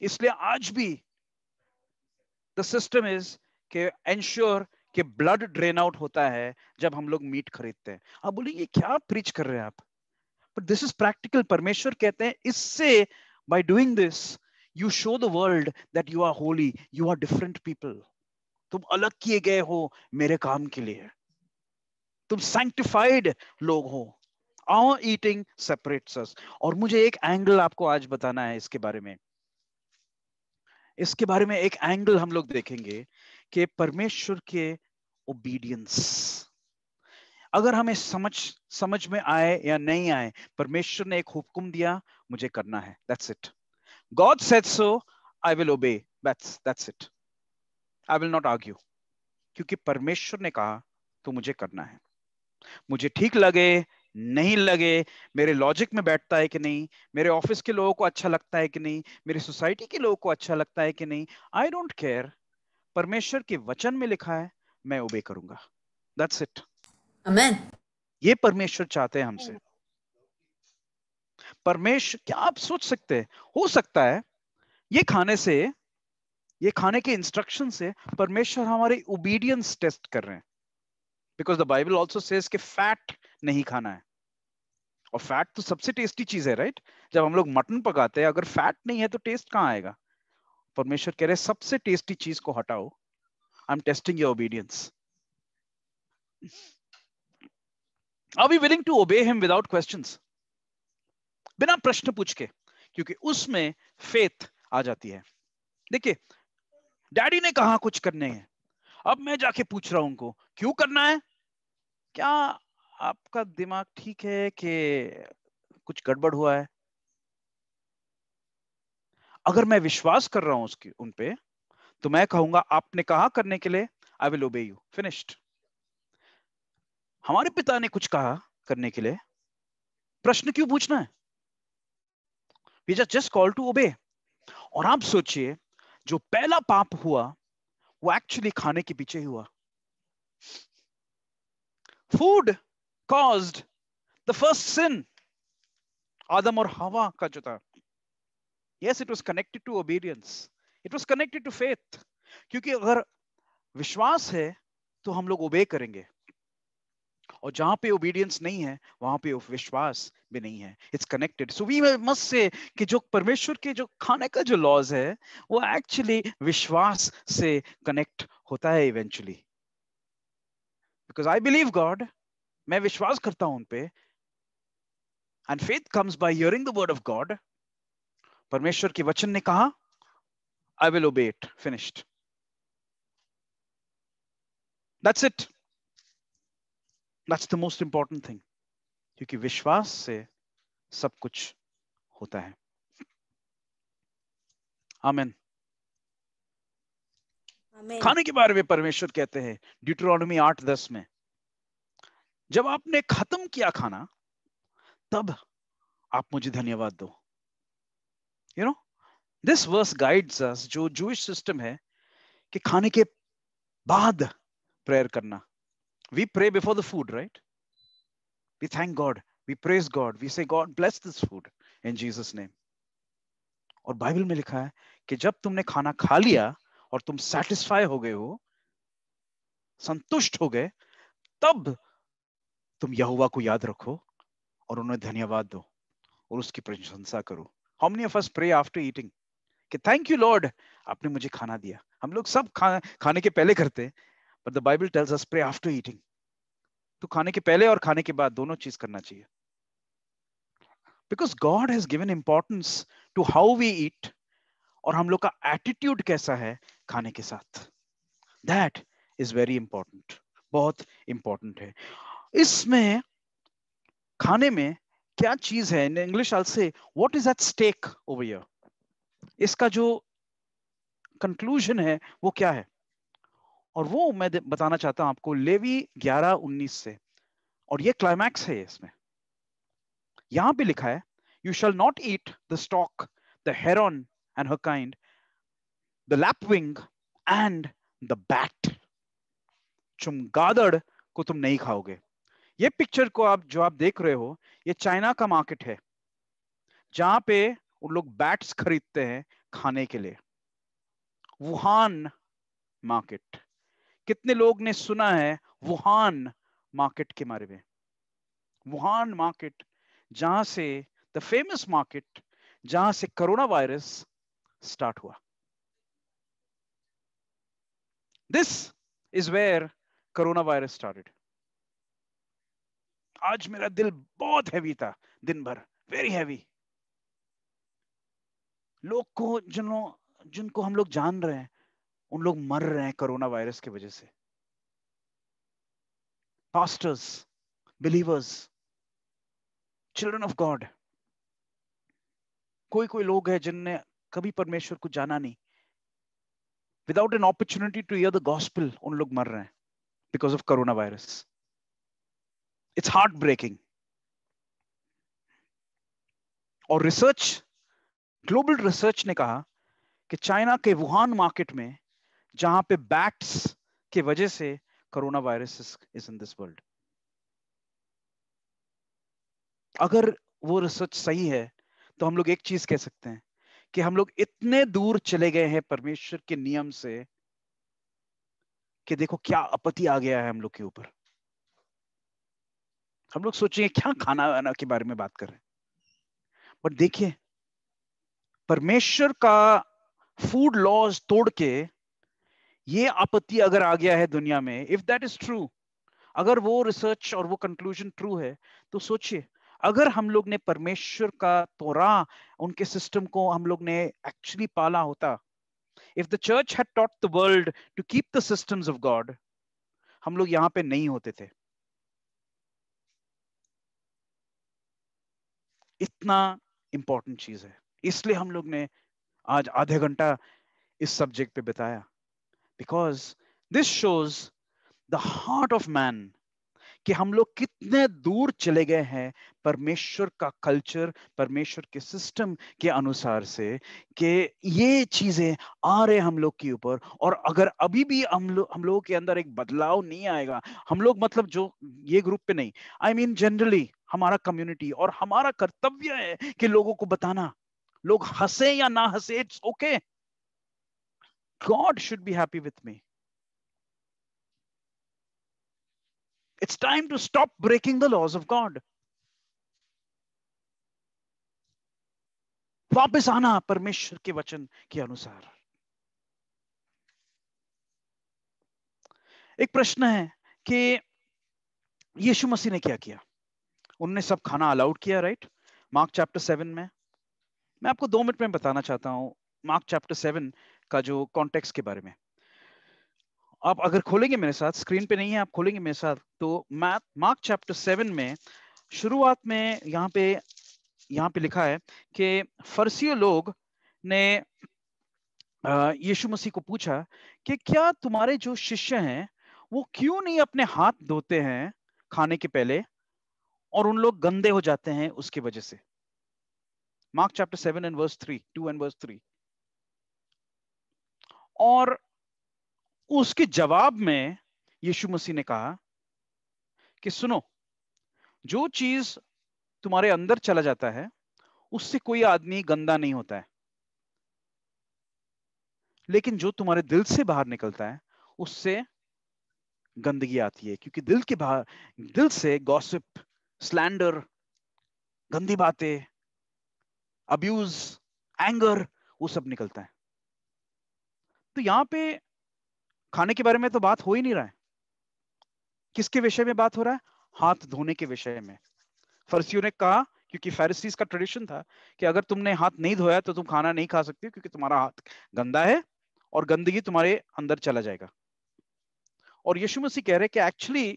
इसलिए आज भी द सिस्टम इज के एंश्योर कि ब्लड ड्रेन आउट होता है जब हम लोग मीट खरीदते हैं आप बोले ये क्या प्रीच कर रहे हैं आप बट दिस इज प्रैक्टिकल परमेश्वर कहते हैं इससे by doing this you show the world that you are holy you are different people तुम अलग किए गए हो मेरे काम के लिए तुम सैंक्टिफाइड लोग हो आवर ईटिंग सेपरेट्स अस और मुझे एक एंगल आपको आज बताना है इसके बारे में इसके बारे में एक एंगल हम लोग देखेंगे कि परमेश्वर के ओबीडियंस अगर हमें समझ समझ में आए या नहीं आए परमेश्वर ने एक हुक्म दिया मुझे करना है that's it God said so I will obey that's that's it I will not argue क्योंकि परमेश्वर ने कहा तो मुझे करना है मुझे ठीक लगे नहीं लगे मेरे लॉजिक में बैठता है कि नहीं मेरे ऑफिस के लोगों को अच्छा लगता है कि नहीं मेरी सोसाइटी के लोगों को अच्छा लगता है कि नहीं आई डोंट केयर परमेश्वर के वचन में लिखा है मैं उबे करूंगा दैट्स इट आमेन ये परमेश्वर चाहते हैं हमसे परमेश्वर क्या आप सोच सकते हैं हो सकता है ये खाने से ये खाने के इंस्ट्रक्शन से परमेश्वर हमारे ओबीडियंस टेस्ट कर रहे हैं बिकॉज द बाइबल ऑल्सो से फैट नहीं खाना है और फैट तो सबसे टेस्टी चीज है राइट जब हम लोग मटन पकाते हैं अगर फैट नहीं है तो टेस्ट कहाँ आएगा परमेश्वर कह रहे सबसे टेस्टी चीज को हटाओ I am testing your obedience are we willing to obey him without question बिना प्रश्न पूछ के क्योंकि उसमें फेथ आ जाती है देखिए डैडी ने कहा कुछ करने हैं अब मैं जाके पूछ रहा हूं उनको क्यों करना है क्या आपका दिमाग ठीक है कि कुछ गड़बड़ हुआ है अगर मैं विश्वास कर रहा हूं उसकी उनपे तो मैं कहूंगा आपने कहा करने के लिए I will obey you finished हमारे पिता ने कुछ कहा करने के लिए प्रश्न क्यों पूछना है we just just call to obey और आप सोचिए जो पहला पाप हुआ वो एक्चुअली खाने के पीछे ही हुआ food caused the first sin आदम और हवा का जो था yes it was connected to obedience it was connected to faith क्योंकि अगर विश्वास है तो हम लोग ओबे करेंगे और जहां पे ओबीडियंस नहीं है वहां पे विश्वास भी नहीं है it's connected so we must say कि जो परमेश्वर के जो खाने का जो लॉज है वो एक्चुअली विश्वास से कनेक्ट होता है eventually because I believe God. मैं विश्वास करता हूं उन पे and faith comes by hearing the word of God परमेश्वर के वचन ने कहा I will obey it finished that's it that's the most important thing क्योंकि विश्वास से सब कुछ होता है आमेन खाने के बारे में परमेश्वर कहते हैं ड्यूट्रोनोमी आठ दस में जब आपने खत्म किया खाना तब आप मुझे धन्यवाद दो you know this verse guides us जो जूश सिस्टम है कि खाने के बाद प्रेयर करना we pray before the food right we thank God we praise God we say God bless this food in Jesus name और बाइबल में लिखा है कि जब तुमने खाना खा लिया और तुम सेटिस्फाई हो गए हो संतुष्ट हो गए तब तुम यहुवा को याद रखो और उन्हें धन्यवाद दो और उसकी प्रशंसा करो हाउ ने फर्स्ट प्रे आफ्टर ईटिंग कि थैंक यू लॉर्ड आपने मुझे खाना दिया हम लोग सब खा, खाने के पहले करते हैं but the Bible tells us pray after eating तो खाने के पहले और खाने के बाद दोनों चीज करना चाहिए because God has given importance to how we eat और हम लोग का एटीट्यूड कैसा है खाने के साथ दैट इज वेरी इंपॉर्टेंट बहुत इंपॉर्टेंट है इसमें खाने में क्या चीज है इन English also what is at stake over इसका जो कंक्लूजन है वो क्या है और वो मैं बताना चाहता हूं आपको लेवी 11 19 से और ये क्लाइमैक्स है इसमें यहां पे लिखा है you shall not eat the stork the heron and her kind, the lapwing and the bat. चुमगादड़ को तुम नहीं खाओगे ये पिक्चर को आप जो आप देख रहे हो ये चाइना का मार्केट है जहां पे उन लोग बैट्स खरीदते हैं खाने के लिए वुहान मार्केट कितने लोग ने सुना है वुहान मार्केट के बारे में वुहान मार्केट जहां से द फेमस मार्केट जहां से कोरोना वायरस स्टार्ट हुआ this is where corona virus started आज मेरा दिल बहुत हैवी था दिन भर वेरी हैवी लोग को लोग जिनको हम लोग जान रहे हैं उन लोग मर रहे हैं कोरोना वायरस की वजह से pastors believers children of God कोई कोई लोग हैं जिनने कभी परमेश्वर को जाना नहीं without an opportunity to hear the gospel उन लोग मर रहे हैं because of corona virus it's heart breaking और रिसर्च ग्लोबल रिसर्च ने कहा कि चाइना के वुहान मार्केट में जहां पे बैट्स के वजह से corona virus is in this world अगर वो रिसर्च सही है तो हम लोग एक चीज कह सकते हैं कि हम लोग इतने दूर चले गए हैं परमेश्वर के नियम से कि देखो क्या अपति आ गया है हम लोग के ऊपर हम लोग सोचेंगे क्या खाना वाना के बारे में बात कर रहे हैं बट देखिए परमेश्वर का फूड लॉज तोड़ के ये आपत्ति अगर आ गया है दुनिया में इफ दैट इज ट्रू अगर वो रिसर्च और वो कंक्लूजन ट्रू है तो सोचिए अगर हम लोग ने परमेश्वर का तोरा उनके सिस्टम को हम लोग ने एक्चुअली पाला होता if the church had taught the world to keep the systems of God हम लोग यहाँ पे नहीं होते थे इतना इंपॉर्टेंट चीज है इसलिए हम लोग ने आज आधे घंटा इस सब्जेक्ट पे बिताया because this shows the heart of man कि हम लोग कितने दूर चले गए हैं परमेश्वर का कल्चर परमेश्वर के सिस्टम के अनुसार से कि ये चीजें आ रहे हम लोग के ऊपर और अगर अभी भी हम लोग हम लोगों के अंदर एक बदलाव नहीं आएगा हम लोग मतलब जो ये ग्रुप पे नहीं आई मीन जनरली हमारा कम्युनिटी और हमारा कर्तव्य है कि लोगों को बताना लोग हंसे या ना हंसे it's okay God should be happy with me It's time to stop breaking the laws of God. वापस आना परमेश्वर के वचन के अनुसार एक प्रश्न है कि यीशु मसीह ने क्या किया उनने सब खाना अलाउड किया राइट मार्क चैप्टर सेवन में मैं आपको दो मिनट में बताना चाहता हूं मार्क चैप्टर सेवन का जो कॉन्टेक्स्ट के बारे में आप अगर खोलेंगे मेरे साथ स्क्रीन पे नहीं है आप खोलेंगे मेरे साथ तो मैथ मार्क चैप्टर सेवन में शुरुआत में यहाँ पे यहाँ पे लिखा है कि फर्सी लोग ने यीशु मसीह को पूछा कि क्या तुम्हारे जो शिष्य हैं वो क्यों नहीं अपने हाथ धोते हैं खाने के पहले और उन लोग गंदे हो जाते हैं उसकी वजह से Mark chapter seven and verse three two and verse three और उसके जवाब में यीशु मसीह ने कहा कि सुनो जो चीज तुम्हारे अंदर चला जाता है उससे कोई आदमी गंदा नहीं होता है लेकिन जो तुम्हारे दिल से बाहर निकलता है उससे गंदगी आती है क्योंकि दिल के बाहर दिल से गॉसिप स्लैंडर गंदी बातें अब्यूज एंगर वो सब निकलता है तो यहां पे खाने के बारे में तो बात हो ही नहीं रहा है किसके विषय में बात हो रहा है हाथ धोने के विषय में फर्सियों ने कहा क्योंकि फैरिसीज का ट्रेडिशन था कि अगर तुमने हाथ नहीं धोया तो तुम खाना नहीं खा सकते क्योंकि तुम्हारा हाथ गंदा है और गंदगी तुम्हारे अंदर चला जाएगा और यीशु मसीह कह रहे कि एक्चुअली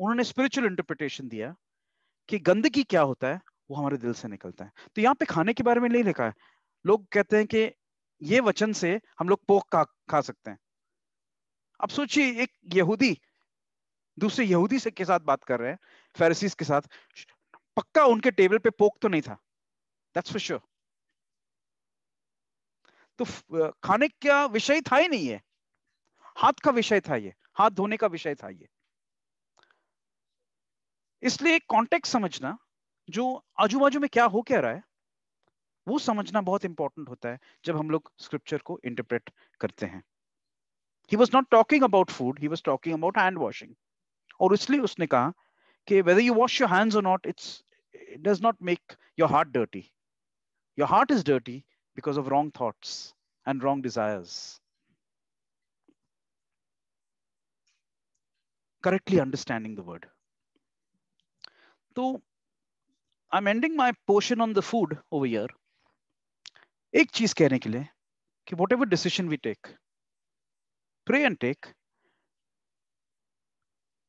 उन्होंने स्पिरिचुअल इंटरप्रिटेशन दिया कि गंदगी क्या होता है वो हमारे दिल से निकलता है तो यहाँ पे खाने के बारे में नहीं लिखा है लोग कहते हैं कि ये वचन से हम लोग पोक खा सकते हैं अब सोचिए एक यहूदी दूसरे यहूदी से के साथ बात कर रहे हैं फेरसिस के साथ पक्का उनके टेबल पे पोक तो नहीं था दैट्स फॉर श्योर तो खाने का विषय था ही नहीं है हाथ का विषय था ये हाथ धोने का विषय था ये इसलिए कॉन्टेक्ट समझना जो आजू बाजू में क्या हो क्या रहा है वो समझना बहुत इंपॉर्टेंट होता है जब हम लोग स्क्रिप्चर को इंटरप्रेट करते हैं he was not talking about food he was talking about hand washing Or isliye usne kaha whether you wash your hands or not it's it does not make your heart dirty your heart is dirty because of wrong thoughts and wrong desires correctly understanding the word So, i'm ending my portion on the food over here ek cheez kehne ke liye ki whatever decision we take pray and take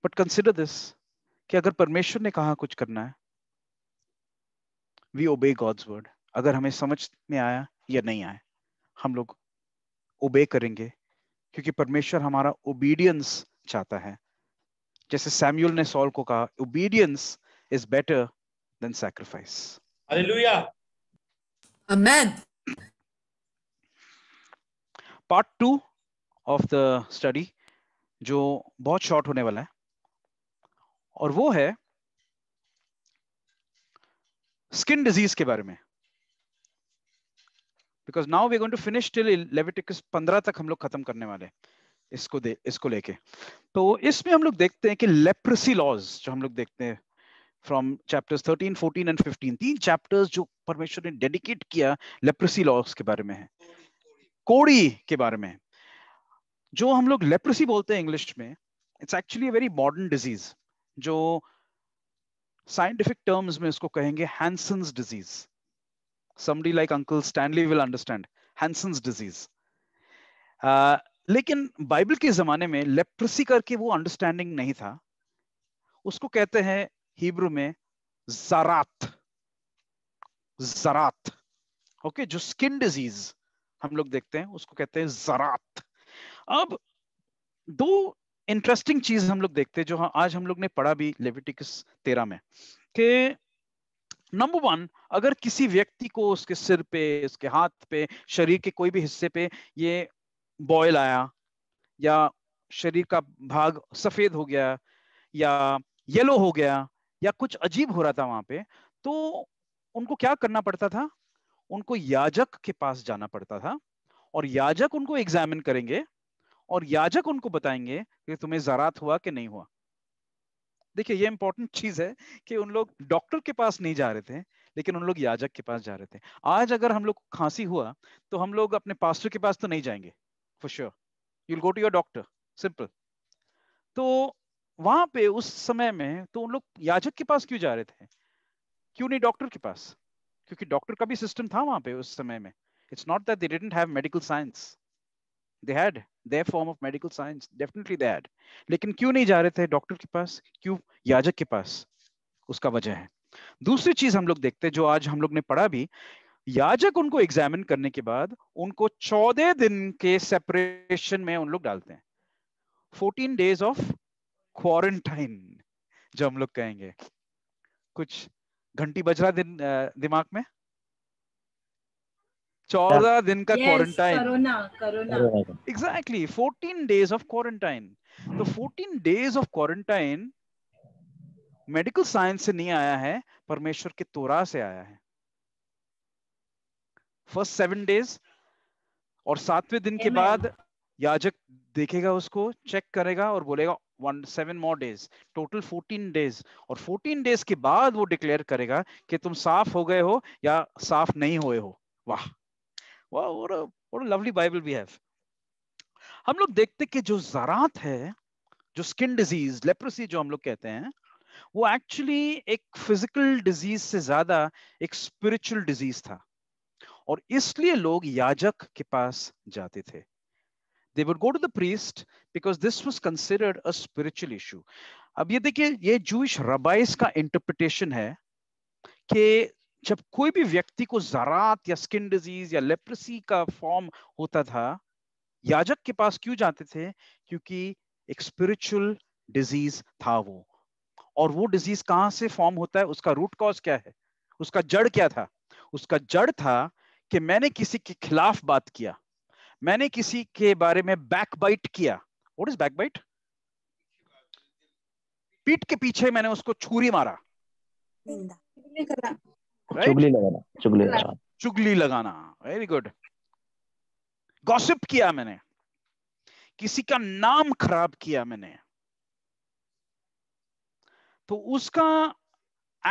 but consider this कि अगर परमेश्वर ने कहा कुछ करना है we ओबे God's word अगर हमें समझ में आया या नहीं आया हम लोग ओबे करेंगे क्योंकि परमेश्वर हमारा ओबीडियंस चाहता है जैसे सैम्यूल ने सॉल को कहा obedience is better than sacrifice hallelujah amen part two of the study जो बहुत शॉर्ट होने वाला है और वो है स्किन डिजीज के बारे में because now we going to finish till Leviticus 15 तक हम लोग खत्म करने वाले इसको दे इसको लेके तो इसमें हम लोग देखते हैं कि लेप्रेसी लॉज जो हम लोग देखते हैं फ्रॉम चैप्टर्स 13, 14 एंड 15 तीन चैप्टर्स जो परमेश्वर ने डेडिकेट किया लेप्रेसी लॉज के बारे में है कोड़ी के बारे में जो हम लोग लेप्रोसी बोलते हैं इंग्लिश में it's actually very modern disease जो साइंटिफिक टर्म्स में उसको कहेंगे Hansen's disease Sammy like uncle Stanley will understand Hansen's disease लेकिन बाइबल के जमाने में लेप्रोसी करके वो अंडरस्टैंडिंग नहीं था उसको कहते हैं हिब्रू में जरात जरात ओके okay? जो स्किन डिजीज हम लोग देखते हैं उसको कहते हैं जरात अब दो इंटरेस्टिंग चीज हम लोग देखते हैं जो हाँ, आज हम लोग ने पढ़ा भी लेविटिकस तेरा में कि नंबर वन अगर किसी व्यक्ति को उसके सिर पे उसके हाथ पे शरीर के कोई भी हिस्से पे ये बॉयल आया या शरीर का भाग सफेद हो गया या येलो हो गया या कुछ अजीब हो रहा था वहां पे तो उनको क्या करना पड़ता था उनको याजक के पास जाना पड़ता था और याजक उनको एग्जामिन करेंगे और याजक उनको बताएंगे कि तुम्हें जरात हुआ कि नहीं हुआ देखिए ये इंपॉर्टेंट चीज है कि उन लोग डॉक्टर के पास नहीं जा रहे थे लेकिन उन लोग याजक के पास जा रहे थे आज अगर हम लोग खांसी हुआ तो हम लोग अपने पास्टर के पास तो नहीं जाएंगे for sure you go to your doctor simple तो वहां पे उस समय में तो उन लोग याजक के पास क्यों जा रहे थे क्यों नहीं डॉक्टर के पास क्योंकि डॉक्टर का भी सिस्टम था वहां पे उस समय में it's not that they didn't have medical science they had their form of medical science definitely they had लेकिन क्यों नहीं जा रहे थे डॉक्टर के पास क्यों याजक के पास उसका वजह है दूसरी चीज हम लोग देखते हैं जो आज हम लोग ने पढ़ा भी याजक उनको एग्जामिन करने के बाद उनको चौदह दिन के सेपरेशन में उन लोग डालते हैं फोर्टीन डेज ऑफ क्वारंटाइन जो हम लोग कहेंगे कुछ घंटी बज रहा दिन दिमाग में चौदह दिन का quarantine exactly fourteen days of quarantine तो fourteen days of quarantine medical science से नहीं आया है परमेश्वर के तोरा से आया है फर्स्ट सेवन डेज और सातवें दिन Amen. के बाद याजक देखेगा उसको चेक करेगा और बोलेगा one seven more days total fourteen days और फोर्टीन डेज के बाद वो डिक्लेयर करेगा कि तुम साफ हो गए हो या साफ नहीं हुए हो वाह वाह what a what a lovely bible we have हम लोग देखते कि जो जरात है जो स्किन डिजीज लेप्रोसी जो हम लोग कहते हैं वो एक्चुअली एक फिजिकल डिजीज से ज्यादा एक स्पिरिचुअल डिजीज था और इसलिए लोग याजक के पास जाते थे they would go to the priest because this was considered a spiritual issue अब ये देखिए ये जूश रबाइस का इंटरप्रिटेशन है कि जब कोई भी व्यक्ति को जरात या स्किन डिजीज या लेप्रसी का फॉर्म होता था याजक के पास क्यों जाते थे क्योंकि एक स्पिरिचुअल डिजीज था वो और वो डिजीज कहां से फॉर्म होता है उसका रूट कॉज क्या है उसका जड़ क्या था उसका जड़ था कि मैंने किसी के खिलाफ बात किया मैंने किसी के बारे में बैकबाइट किया व्हाट इज बैकबाइट पीठ के पीछे मैंने उसको छुरी मारा चुगली लगाना चुगली लगाना चुगली लगाना वेरी गुड गॉसिप किया मैंने किसी का नाम खराब किया मैंने तो उसका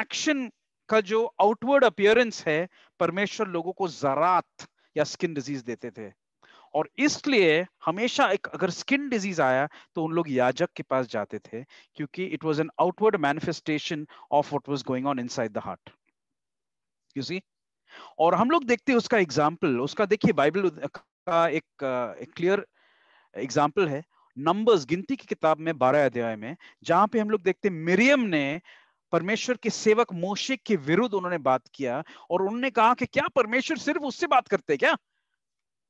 एक्शन का जो आउटवर्ड अपियरेंस है परमेश्वर लोगों को जरात या स्किन डिजीज देते थे और इसलिए हमेशा एक अगर स्किन डिजीज आया तो उन लोग याजक के पास जाते थे क्योंकि it was an outward manifestation of what was going on inside the heart you see और हम लोग देखते हैं उसका एग्जाम्पल उसका देखिए बाइबल का एक क्लियर एग्जाम्पल है नंबर्स गिनती की किताब में बारह अध्याय में जहां पे हम लोग देखते हैं मिरियम ने परमेश्वर के सेवक मोशे के विरुद्ध उन्होंने बात किया और उन्होंने कहा कि क्या परमेश्वर सिर्फ उससे बात करते क्या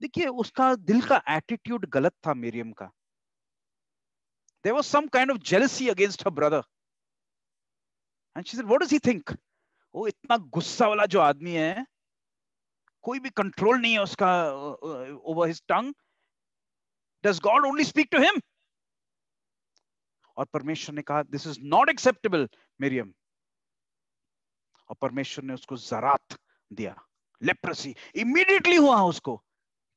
देखिए उसका दिल का एटीट्यूड गलत था मिरियम का there was some of jealousy against her brother and what said does he think वो इतना गुस्सा वाला जो आदमी है कोई भी कंट्रोल नहीं है उसका over his tongue does God only speak to him और परमेश्वर ने कहा this is not acceptable Miriam और परमेश्वर ने उसको जरात दिया लेप्रसी इमीडिएटली हुआ उसको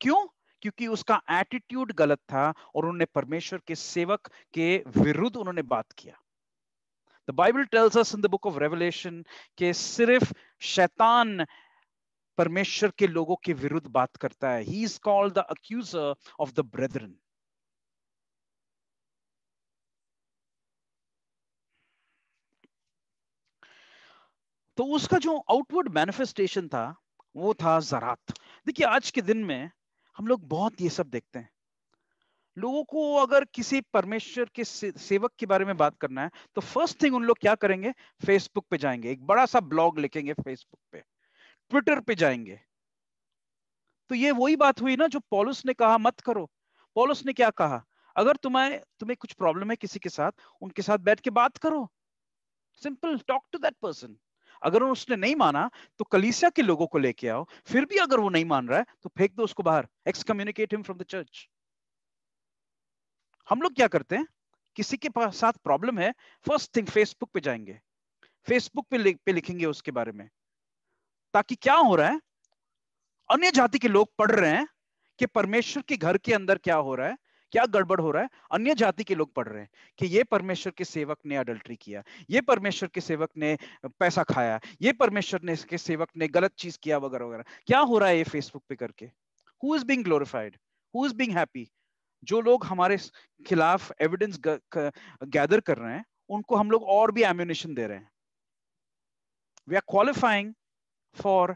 क्यों क्योंकि उसका एटीट्यूड गलत था और उन्होंने परमेश्वर के सेवक के विरुद्ध उन्होंने बात किया The Bible tells us in the book of Revelation के सिर्फ शैतान परमेश्वर के लोगों के विरुद्ध बात करता है he is called the accuser of the brethren तो उसका जो आउटवर्ड मैनिफेस्टेशन था वो था जरात देखिए आज के दिन में हम लोग बहुत ये सब देखते हैं लोगों को अगर किसी परमेश्वर के सेवक के बारे में बात करना है तो फर्स्ट थिंग उन लोग क्या करेंगे फेसबुक पे जाएंगे एक बड़ा सा ब्लॉग लिखेंगे फेसबुक पे ट्विटर पे जाएंगे तो ये वही बात हुई ना जो पॉलिस ने कहा मत करो पॉलिस ने क्या कहा अगर तुम्हें तुम्हें कुछ प्रॉब्लम है किसी के साथ उनके साथ बैठ के बात करो simple talk to that person अगर उसने नहीं माना तो कलीसिया के लोगों को लेके आओ फिर भी अगर वो नहीं मान रहा है तो फेंक दो उसको बाहर excommunicate him from the church हम लोग क्या करते हैं किसी के पास साथ प्रॉब्लम है फर्स्ट थिंग फेसबुक पे जाएंगे फेसबुक पे, लि, पे लिखेंगे उसके बारे में ताकि क्या हो रहा है अन्य जाति के लोग पढ़ रहे हैं कि परमेश्वर के घर के अंदर क्या हो रहा है क्या गड़बड़ हो रहा है अन्य जाति के लोग पढ़ रहे हैं कि ये परमेश्वर के सेवक ने अडल्ट्री किया ये परमेश्वर के सेवक ने पैसा खाया ये परमेश्वर ने इसके सेवक ने गलत चीज किया वगैरह वगैरह क्या हो रहा है ये फेसबुक पे करके who is being glorified who is being happy जो लोग हमारे खिलाफ एविडेंस गैदर कर रहे हैं उनको हम लोग और भी एम्यूनेशन दे रहे हैं वी आर क्वालिफाइंग फॉर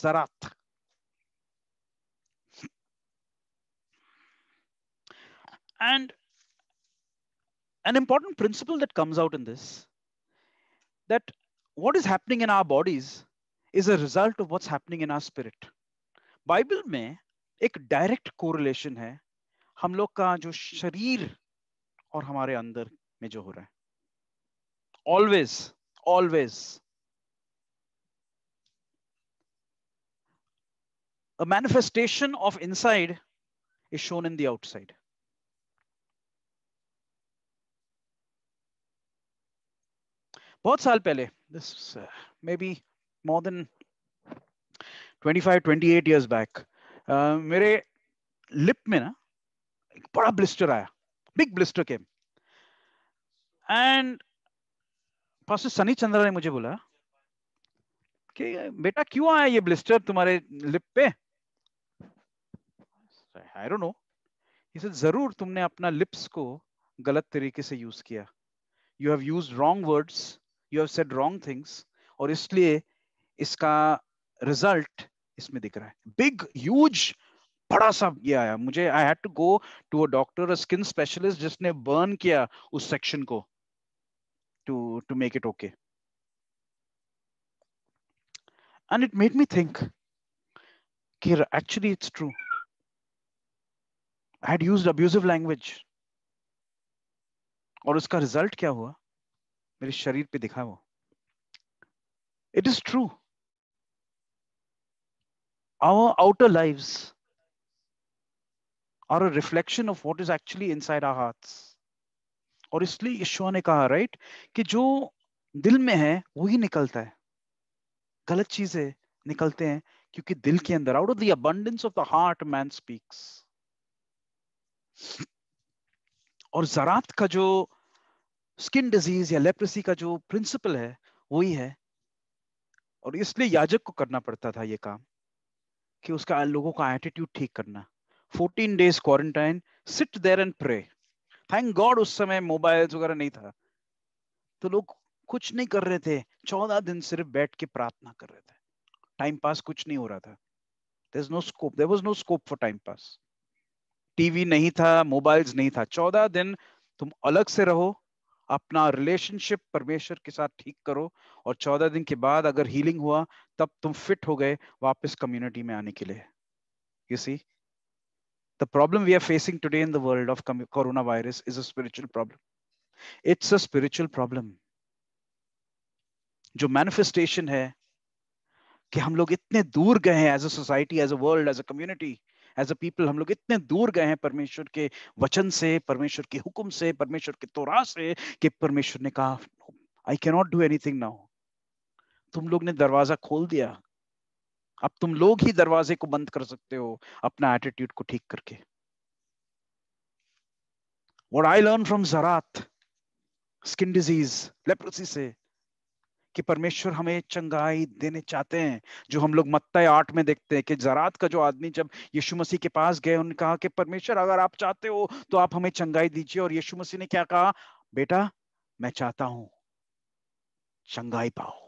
जरा and an important principle that comes out in this that what is happening in our bodies is a result of what's in our spirit Bible में एक डायरेक्ट कोरिलेशन है हम लोग का जो शरीर और हमारे अंदर में जो हो रहा है always always a manifestation of inside is shown in the outside बहुत साल पहले this may be more than 25, 28 years back मेरे लिप में ना एक बड़ा ब्लिस्टर आया big blister came and pastor Sunny Chandra ने मुझे बोला कि बेटा क्यों आया ये ब्लिस्टर तुम्हारे लिप पे आई डोंट नो इसे जरूर तुमने अपना लिप्स को गलत तरीके से यूज किया you have use wrong words you have said wrong things और इसलिए इसका रिजल्ट इसमें दिख रहा है बिग ह्यूज बड़ा सा ये आया मुझे I had to go to a doctor a skin specialist जिसने बर्न किया उस सेक्शन को to to make it okay and it made me think कि actually it's true I had used abusive language और उसका रिजल्ट क्या हुआ मेरे शरीर पे दिखा वो it is true our outer lives are a reflection of what is actually inside our hearts. और इसलिए यशुआ ने कहा राइट right, कि जो दिल में है वही निकलता है गलत चीजें निकलते हैं क्योंकि दिल के अंदर out of the abundance of the heart man speaks और जरात का जो स्किन डिजीज या लेप्रेसी का जो प्रिंसिपल है वही है और इसलिए याजक को करना पड़ता था ये काम कि उसका लोगों का एटीट्यूड ठीक करना 14 days quarantine sit there and pray thank God उस समय मोबाइल वगैरह नहीं था तो लोग कुछ नहीं कर रहे थे चौदह दिन सिर्फ बैठ के प्रार्थना कर रहे थे टाइम पास कुछ नहीं हो रहा था there no scope there was no scope for time pass TV नहीं था मोबाइल्स नहीं था चौदह दिन तुम अलग से रहो अपना रिलेशनशिप परमेश्वर के साथ ठीक करो और चौदह दिन के बाद अगर हीलिंग हुआ तब तुम फिट हो गए वापस कम्युनिटी में आने के लिए you see The problem we are facing today in the world of coronavirus is a spiritual problem. It's a spiritual problem. जो मैनिफेस्टेशन है कि हम लोग इतने दूर गए हैं as a society as a world as a community as a people हम लोग इतने दूर गए हैं परमेश्वर के वचन से परमेश्वर के हुक्म से परमेश्वर के तोरा से कि परमेश्वर ने कहा I cannot do anything now तुम लोग ने दरवाजा खोल दिया अब तुम लोग ही दरवाजे को बंद कर सकते हो अपना एटीट्यूड को ठीक करके वट आई लर्न फ्रॉम जरात स्किन डिजीज लेप्रोसी से कि परमेश्वर हमें चंगाई देने चाहते हैं जो हम लोग मत्ता आठ में देखते हैं कि जरात का जो आदमी जब यीशु मसीह के पास गए उन्होंने कहा कि परमेश्वर अगर आप चाहते हो तो आप हमें चंगाई दीजिए और यीशु मसीह ने क्या कहा बेटा मैं चाहता हूं चंगाई पाओ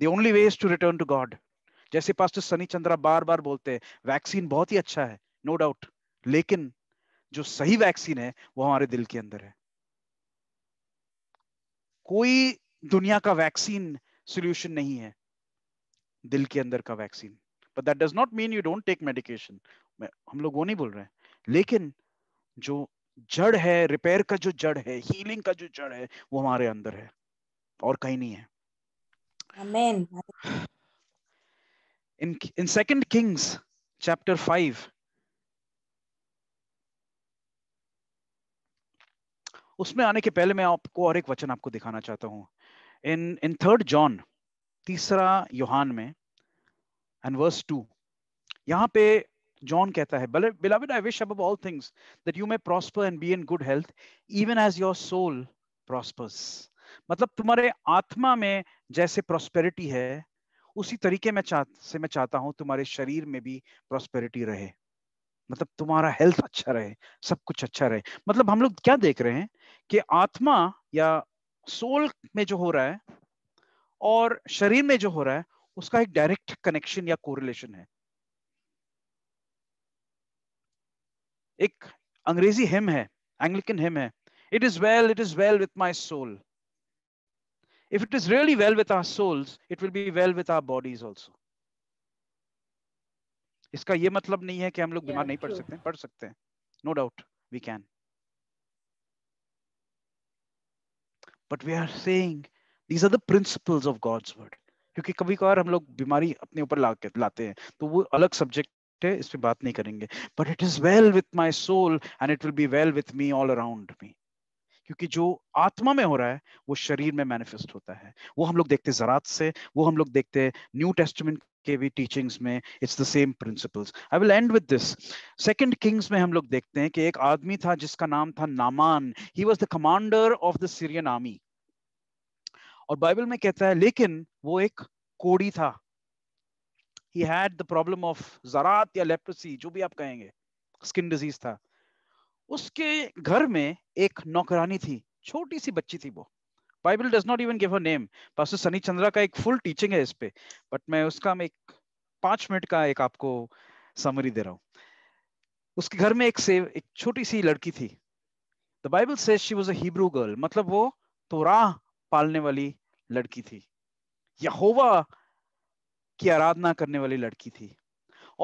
the only way is to return to God जैसे पास्टर सनी चंद्रा बार बार बोलते हैं वैक्सीन बहुत ही अच्छा है नो no डाउट लेकिन जो सही वैक्सीन है वो हमारे दिल के अंदर है कोई दुनिया का वैक्सीन सोल्यूशन नहीं है दिल के अंदर का vaccine but that does not mean you don't take medication हम लोग वो नहीं बोल रहे हैं लेकिन जो जड़ है रिपेयर का जो जड़ है हीलिंग का जो जड़ है वो हमारे अंदर है और कहीं नहीं है Amen. In, in Second Kings chapter five, उसमें आने के पहले मैं आपको और एक वचन आपको दिखाना चाहता हूँ इन इन थर्ड जॉन तीसरा योहान में एंड वर्स टू यहाँ पे जॉन कहता है beloved I wish all things that you may prosper and be in good health even as your soul prospers मतलब तुम्हारे आत्मा में जैसे प्रोस्पेरिटी है उसी तरीके में चाह से मैं चाहता हूं तुम्हारे शरीर में भी प्रोस्पेरिटी रहे मतलब तुम्हारा हेल्थ अच्छा रहे सब कुछ अच्छा रहे मतलब हम लोग क्या देख रहे हैं कि आत्मा या सोल में जो हो रहा है और शरीर में जो हो रहा है उसका एक डायरेक्ट कनेक्शन या कोरिलेशन है एक अंग्रेजी हिम है एंग्लिकन हिम है it is well it is well with my soul If it is really well with our souls, it will be well with our bodies also. इसका ये मतलब नहीं है कि हम लोग बीमार नहीं पड़ सकते पड़ सकते हैं no doubt we can but we are saying these are the principles of God's word क्योंकि कभी कभार हम लोग बीमारी अपने ऊपर ला के लाते हैं तो वो अलग सब्जेक्ट है इस पे बात नहीं करेंगे but it is well with my soul and it will be well with me all around me क्योंकि जो आत्मा में हो रहा है वो शरीर में मैनिफेस्ट होता है वो हम लोग देखते जरात से वो हम लोग देखते हैं न्यू टेस्टमेंट के भी टीचिंग्स में it's the same principles I will end with this second Kings में हम लोग देखते हैं कि एक आदमी था जिसका नाम था Naaman he was the commander of the Syrian army और बाइबल में कहता है लेकिन वो एक कोड़ी था he had the problem of जरात या लेप्टोसी जो भी आप कहेंगे स्किन डिजीज था उसके घर में एक नौकरानी थी छोटी सी बच्ची थी वो Bible does not even give a name pastor Sunny Chandra का एक फुल टीचिंग है इस पे बट मैं उसका मैं एक पांच मिनट का एक आपको समरी दे रहा हूं उसके घर में एक सेव एक छोटी सी लड़की थी the Bible says she was a Hebrew girl मतलब वो तोरा पालने वाली लड़की थी यहोवा की आराधना करने वाली लड़की थी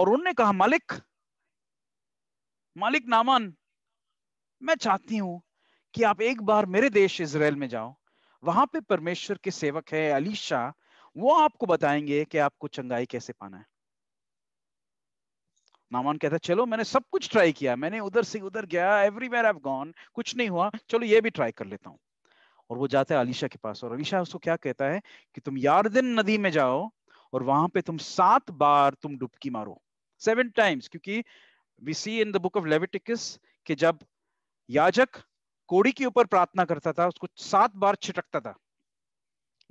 और उनने कहा मालिक मालिक नामान मैं चाहती हूँ कि आप एक बार मेरे देश इसराइल में जाओ वहां पे परमेश्वर के सेवक है अलीशा वो आपको बताएंगे कि आपको चंगाई कैसे पाना है नामान कहता चलो मैंने सब कुछ ट्राई किया मैंने उधर से उधर गया एवरीवेयर आई गॉन कुछ नहीं हुआ चलो ये भी ट्राई कर लेता हूँ और वो जाता है अलीशा के पास और अलीशा उसको क्या कहता है कि तुम दिन नदी में जाओ और वहां पे तुम सात बार तुम डुबकी मारो सेवन टाइम्स क्योंकि we see in the book of Leviticus कि जब याजक कोड़ी के ऊपर प्रार्थना करता था उसको सात बार छिटकता था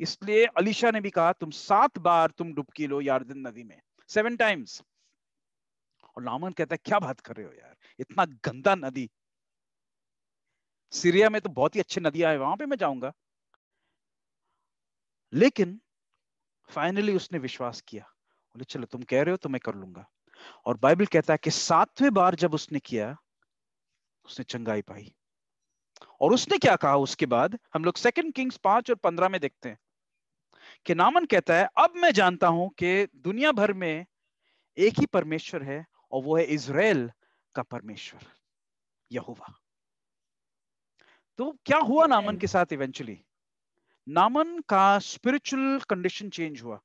इसलिए अलीशा ने भी कहा तुम सात बार तुम डुबकी लो यार्दन नदी में सेवन टाइम्स और नामन कहता है क्या बात कर रहे हो यार इतना गंदा नदी सीरिया में तो बहुत ही अच्छी नदियां है वहां पे मैं जाऊंगा लेकिन फाइनली उसने विश्वास किया बोले चलो तुम कह रहे हो तो मैं कर लूंगा और बाइबल कहता है कि सातवें बार जब उसने किया उसने चंगाई पाई और उसने क्या कहा उसके बाद हम लोग सेकंड किंग्स पांच और पंद्रह में देखते हैं कि नामन कहता है अब मैं जानता हूं कि दुनिया भर में एक ही परमेश्वर है और वो है इसराइल का परमेश्वर यहोवा तो क्या हुआ नामन के साथ इवेंचुअली नामन का स्पिरिचुअल कंडीशन चेंज हुआ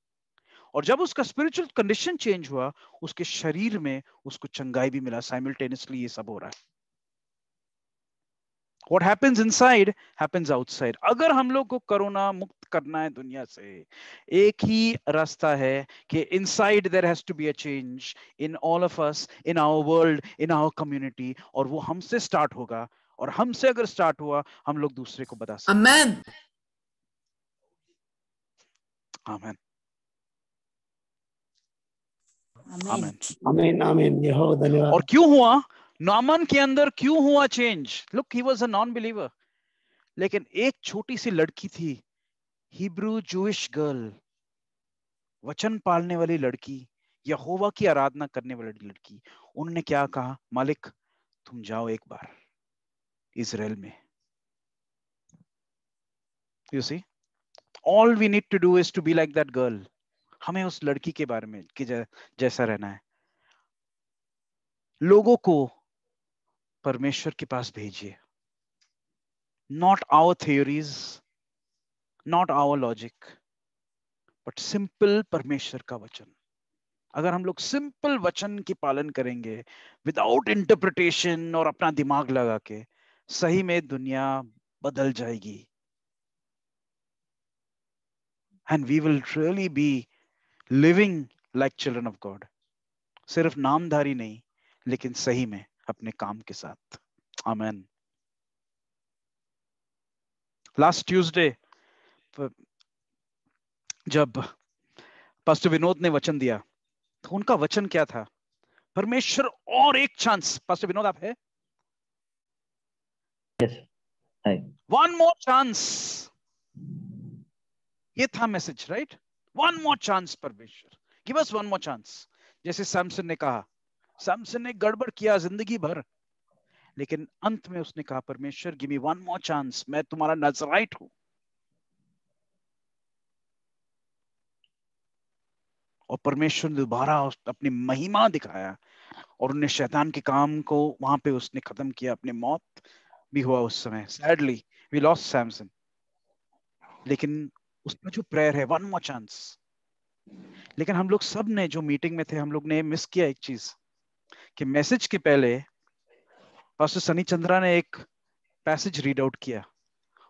और जब उसका स्पिरिचुअल कंडीशन चेंज हुआ उसके शरीर में उसको चंगाई भी मिला साइमल्टेनियसली ये सब हो रहा है what happens inside outside अगर हम लोग को कोरोना मुक्त करना है दुनिया से एक ही रास्ता है कि in there has to be a change in all of us in our world in our community और वो हमसे स्टार्ट होगा और हमसे अगर स्टार्ट हुआ हम लोग दूसरे को बता सकते Amen. और क्यों हुआ नॉमन के अंदर क्यों हुआ change look he was a non believer लेकिन एक छोटी सी लड़की थी हिब्रू जूश गर्ल वचन पालने वाली लड़की यहोवा की आराधना करने वाली लड़की उन्होंने क्या कहा मालिक तुम जाओ एक बार इसराइल में you see all we need to do is to be like that girl हमें उस लड़की के बारे में कि जैसा रहना है लोगों को परमेश्वर के पास भेजिए not our theories not our logic but simple परमेश्वर का वचन अगर हम लोग सिंपल वचन की पालन करेंगे विदाउट इंटरप्रिटेशन और अपना दिमाग लगा के सही में दुनिया बदल जाएगी and we will really be living like children of God सिर्फ नामधारी नहीं लेकिन सही में अपने काम के साथ आमेन लास्ट ट्यूसडे जब पास्टर विनोद ने वचन दिया तो उनका वचन क्या था परमेश्वर और एक चांस पास्टर विनोद आप है वन मोर चांस ये था message right one more chance परमेश्वर give us one more chance जैसे सैमसन ने कहा सैमसन ने गड़बड़ किया जिंदगी भर लेकिन अंत में उसने कहा परमेश्वर give me one more chance मैं तुम्हारा नजराइट हूं और परमेश्वर ने दोबारा अपनी महिमा दिखाया और उन्हें शैतान के काम को वहां पे उसने खत्म किया अपने मौत भी हुआ उस समय सैडली वी लॉस सैमसन लेकिन उसमें जो प्रेयर है वन मोर चांस लेकिन हम लोग सब ने जो मीटिंग में थे हम लोग ने मिस किया एक चीज कि मैसेज के पहले पास्टर सनी चंद्रा ने एक पैसेज रीड आउट किया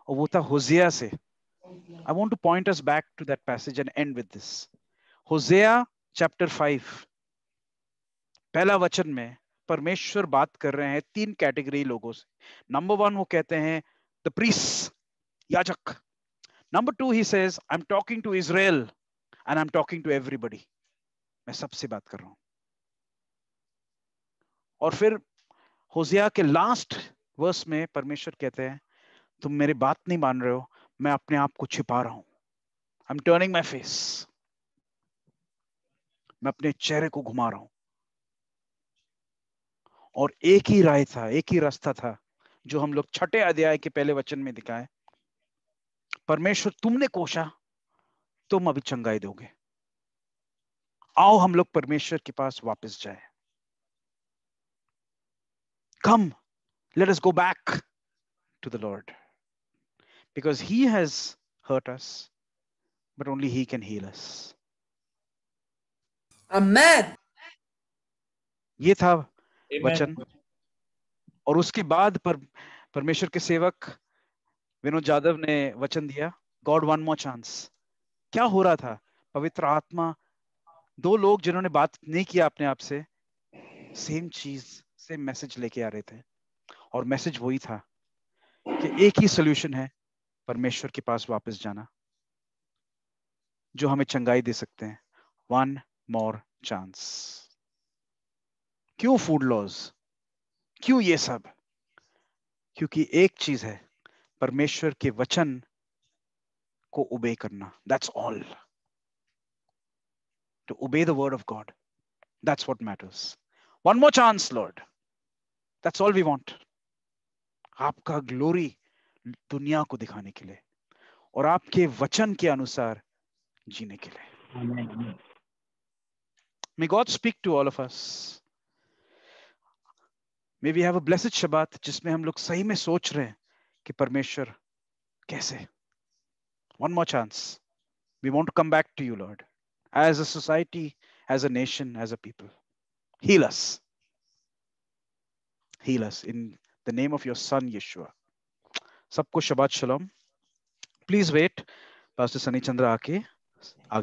और वो था होजिया से I want to point us back to that passage and and with this Hosea chapter five पहला वचन में परमेश्वर बात कर रहे हैं तीन कैटेगरी लोगों से नंबर वन वो कहते हैं द प्रीस याचक number two he says I am talking to Israel and I am talking to everybody मैं सबसे बात कर रहा हूं और फिर होजिया के लास्ट वर्स में परमेश्वर कहते हैं तुम मेरी बात नहीं मान रहे हो मैं अपने आप को छिपा रहा हूं I am turning my face मैं अपने चेहरे को घुमा रहा हूं और एक ही राय था एक ही रास्ता था जो हम लोग छठे अध्याय के पहले वचन में दिखाए परमेश्वर तुमने कोशा तुम अभी चंगाई दोगे आओ हम लोग परमेश्वर के पास वापस जाए Come, let us go back to the Lord because He has hurt us, but only He can heal us. Amen. ये था Amen. वचन और उसके बाद पर परमेश्वर के सेवक विनोद यादव ने वचन दिया गॉड वन मोर चांस क्या हो रहा था पवित्र आत्मा दो लोग जिन्होंने बात नहीं किया अपने आप से सेम चीज सेम मैसेज लेके आ रहे थे और मैसेज वही था कि एक ही सोल्यूशन है परमेश्वर के पास वापस जाना जो हमें चंगाई दे सकते हैं वन मोर चांस क्यों फूड लॉस क्यों ये सब क्योंकि एक चीज है परमेश्वर के वचन को उबे करना that's all to obey the word of God that's what matters one more chance Lord that's all we want आपका ग्लोरी दुनिया को दिखाने के लिए और आपके वचन के अनुसार जीने के लिए may God speak to all of us may we have a blessed Shabbat जिसमें हम लोग सही में सोच रहे हैं कि परमेश्वर कैसे one more chance we want come back to you Lord as a society as a nation as a people heal us Heal us in the name of your son, Yeshua. sabko shabbat shalom please wait pastor Sunny Chandra आके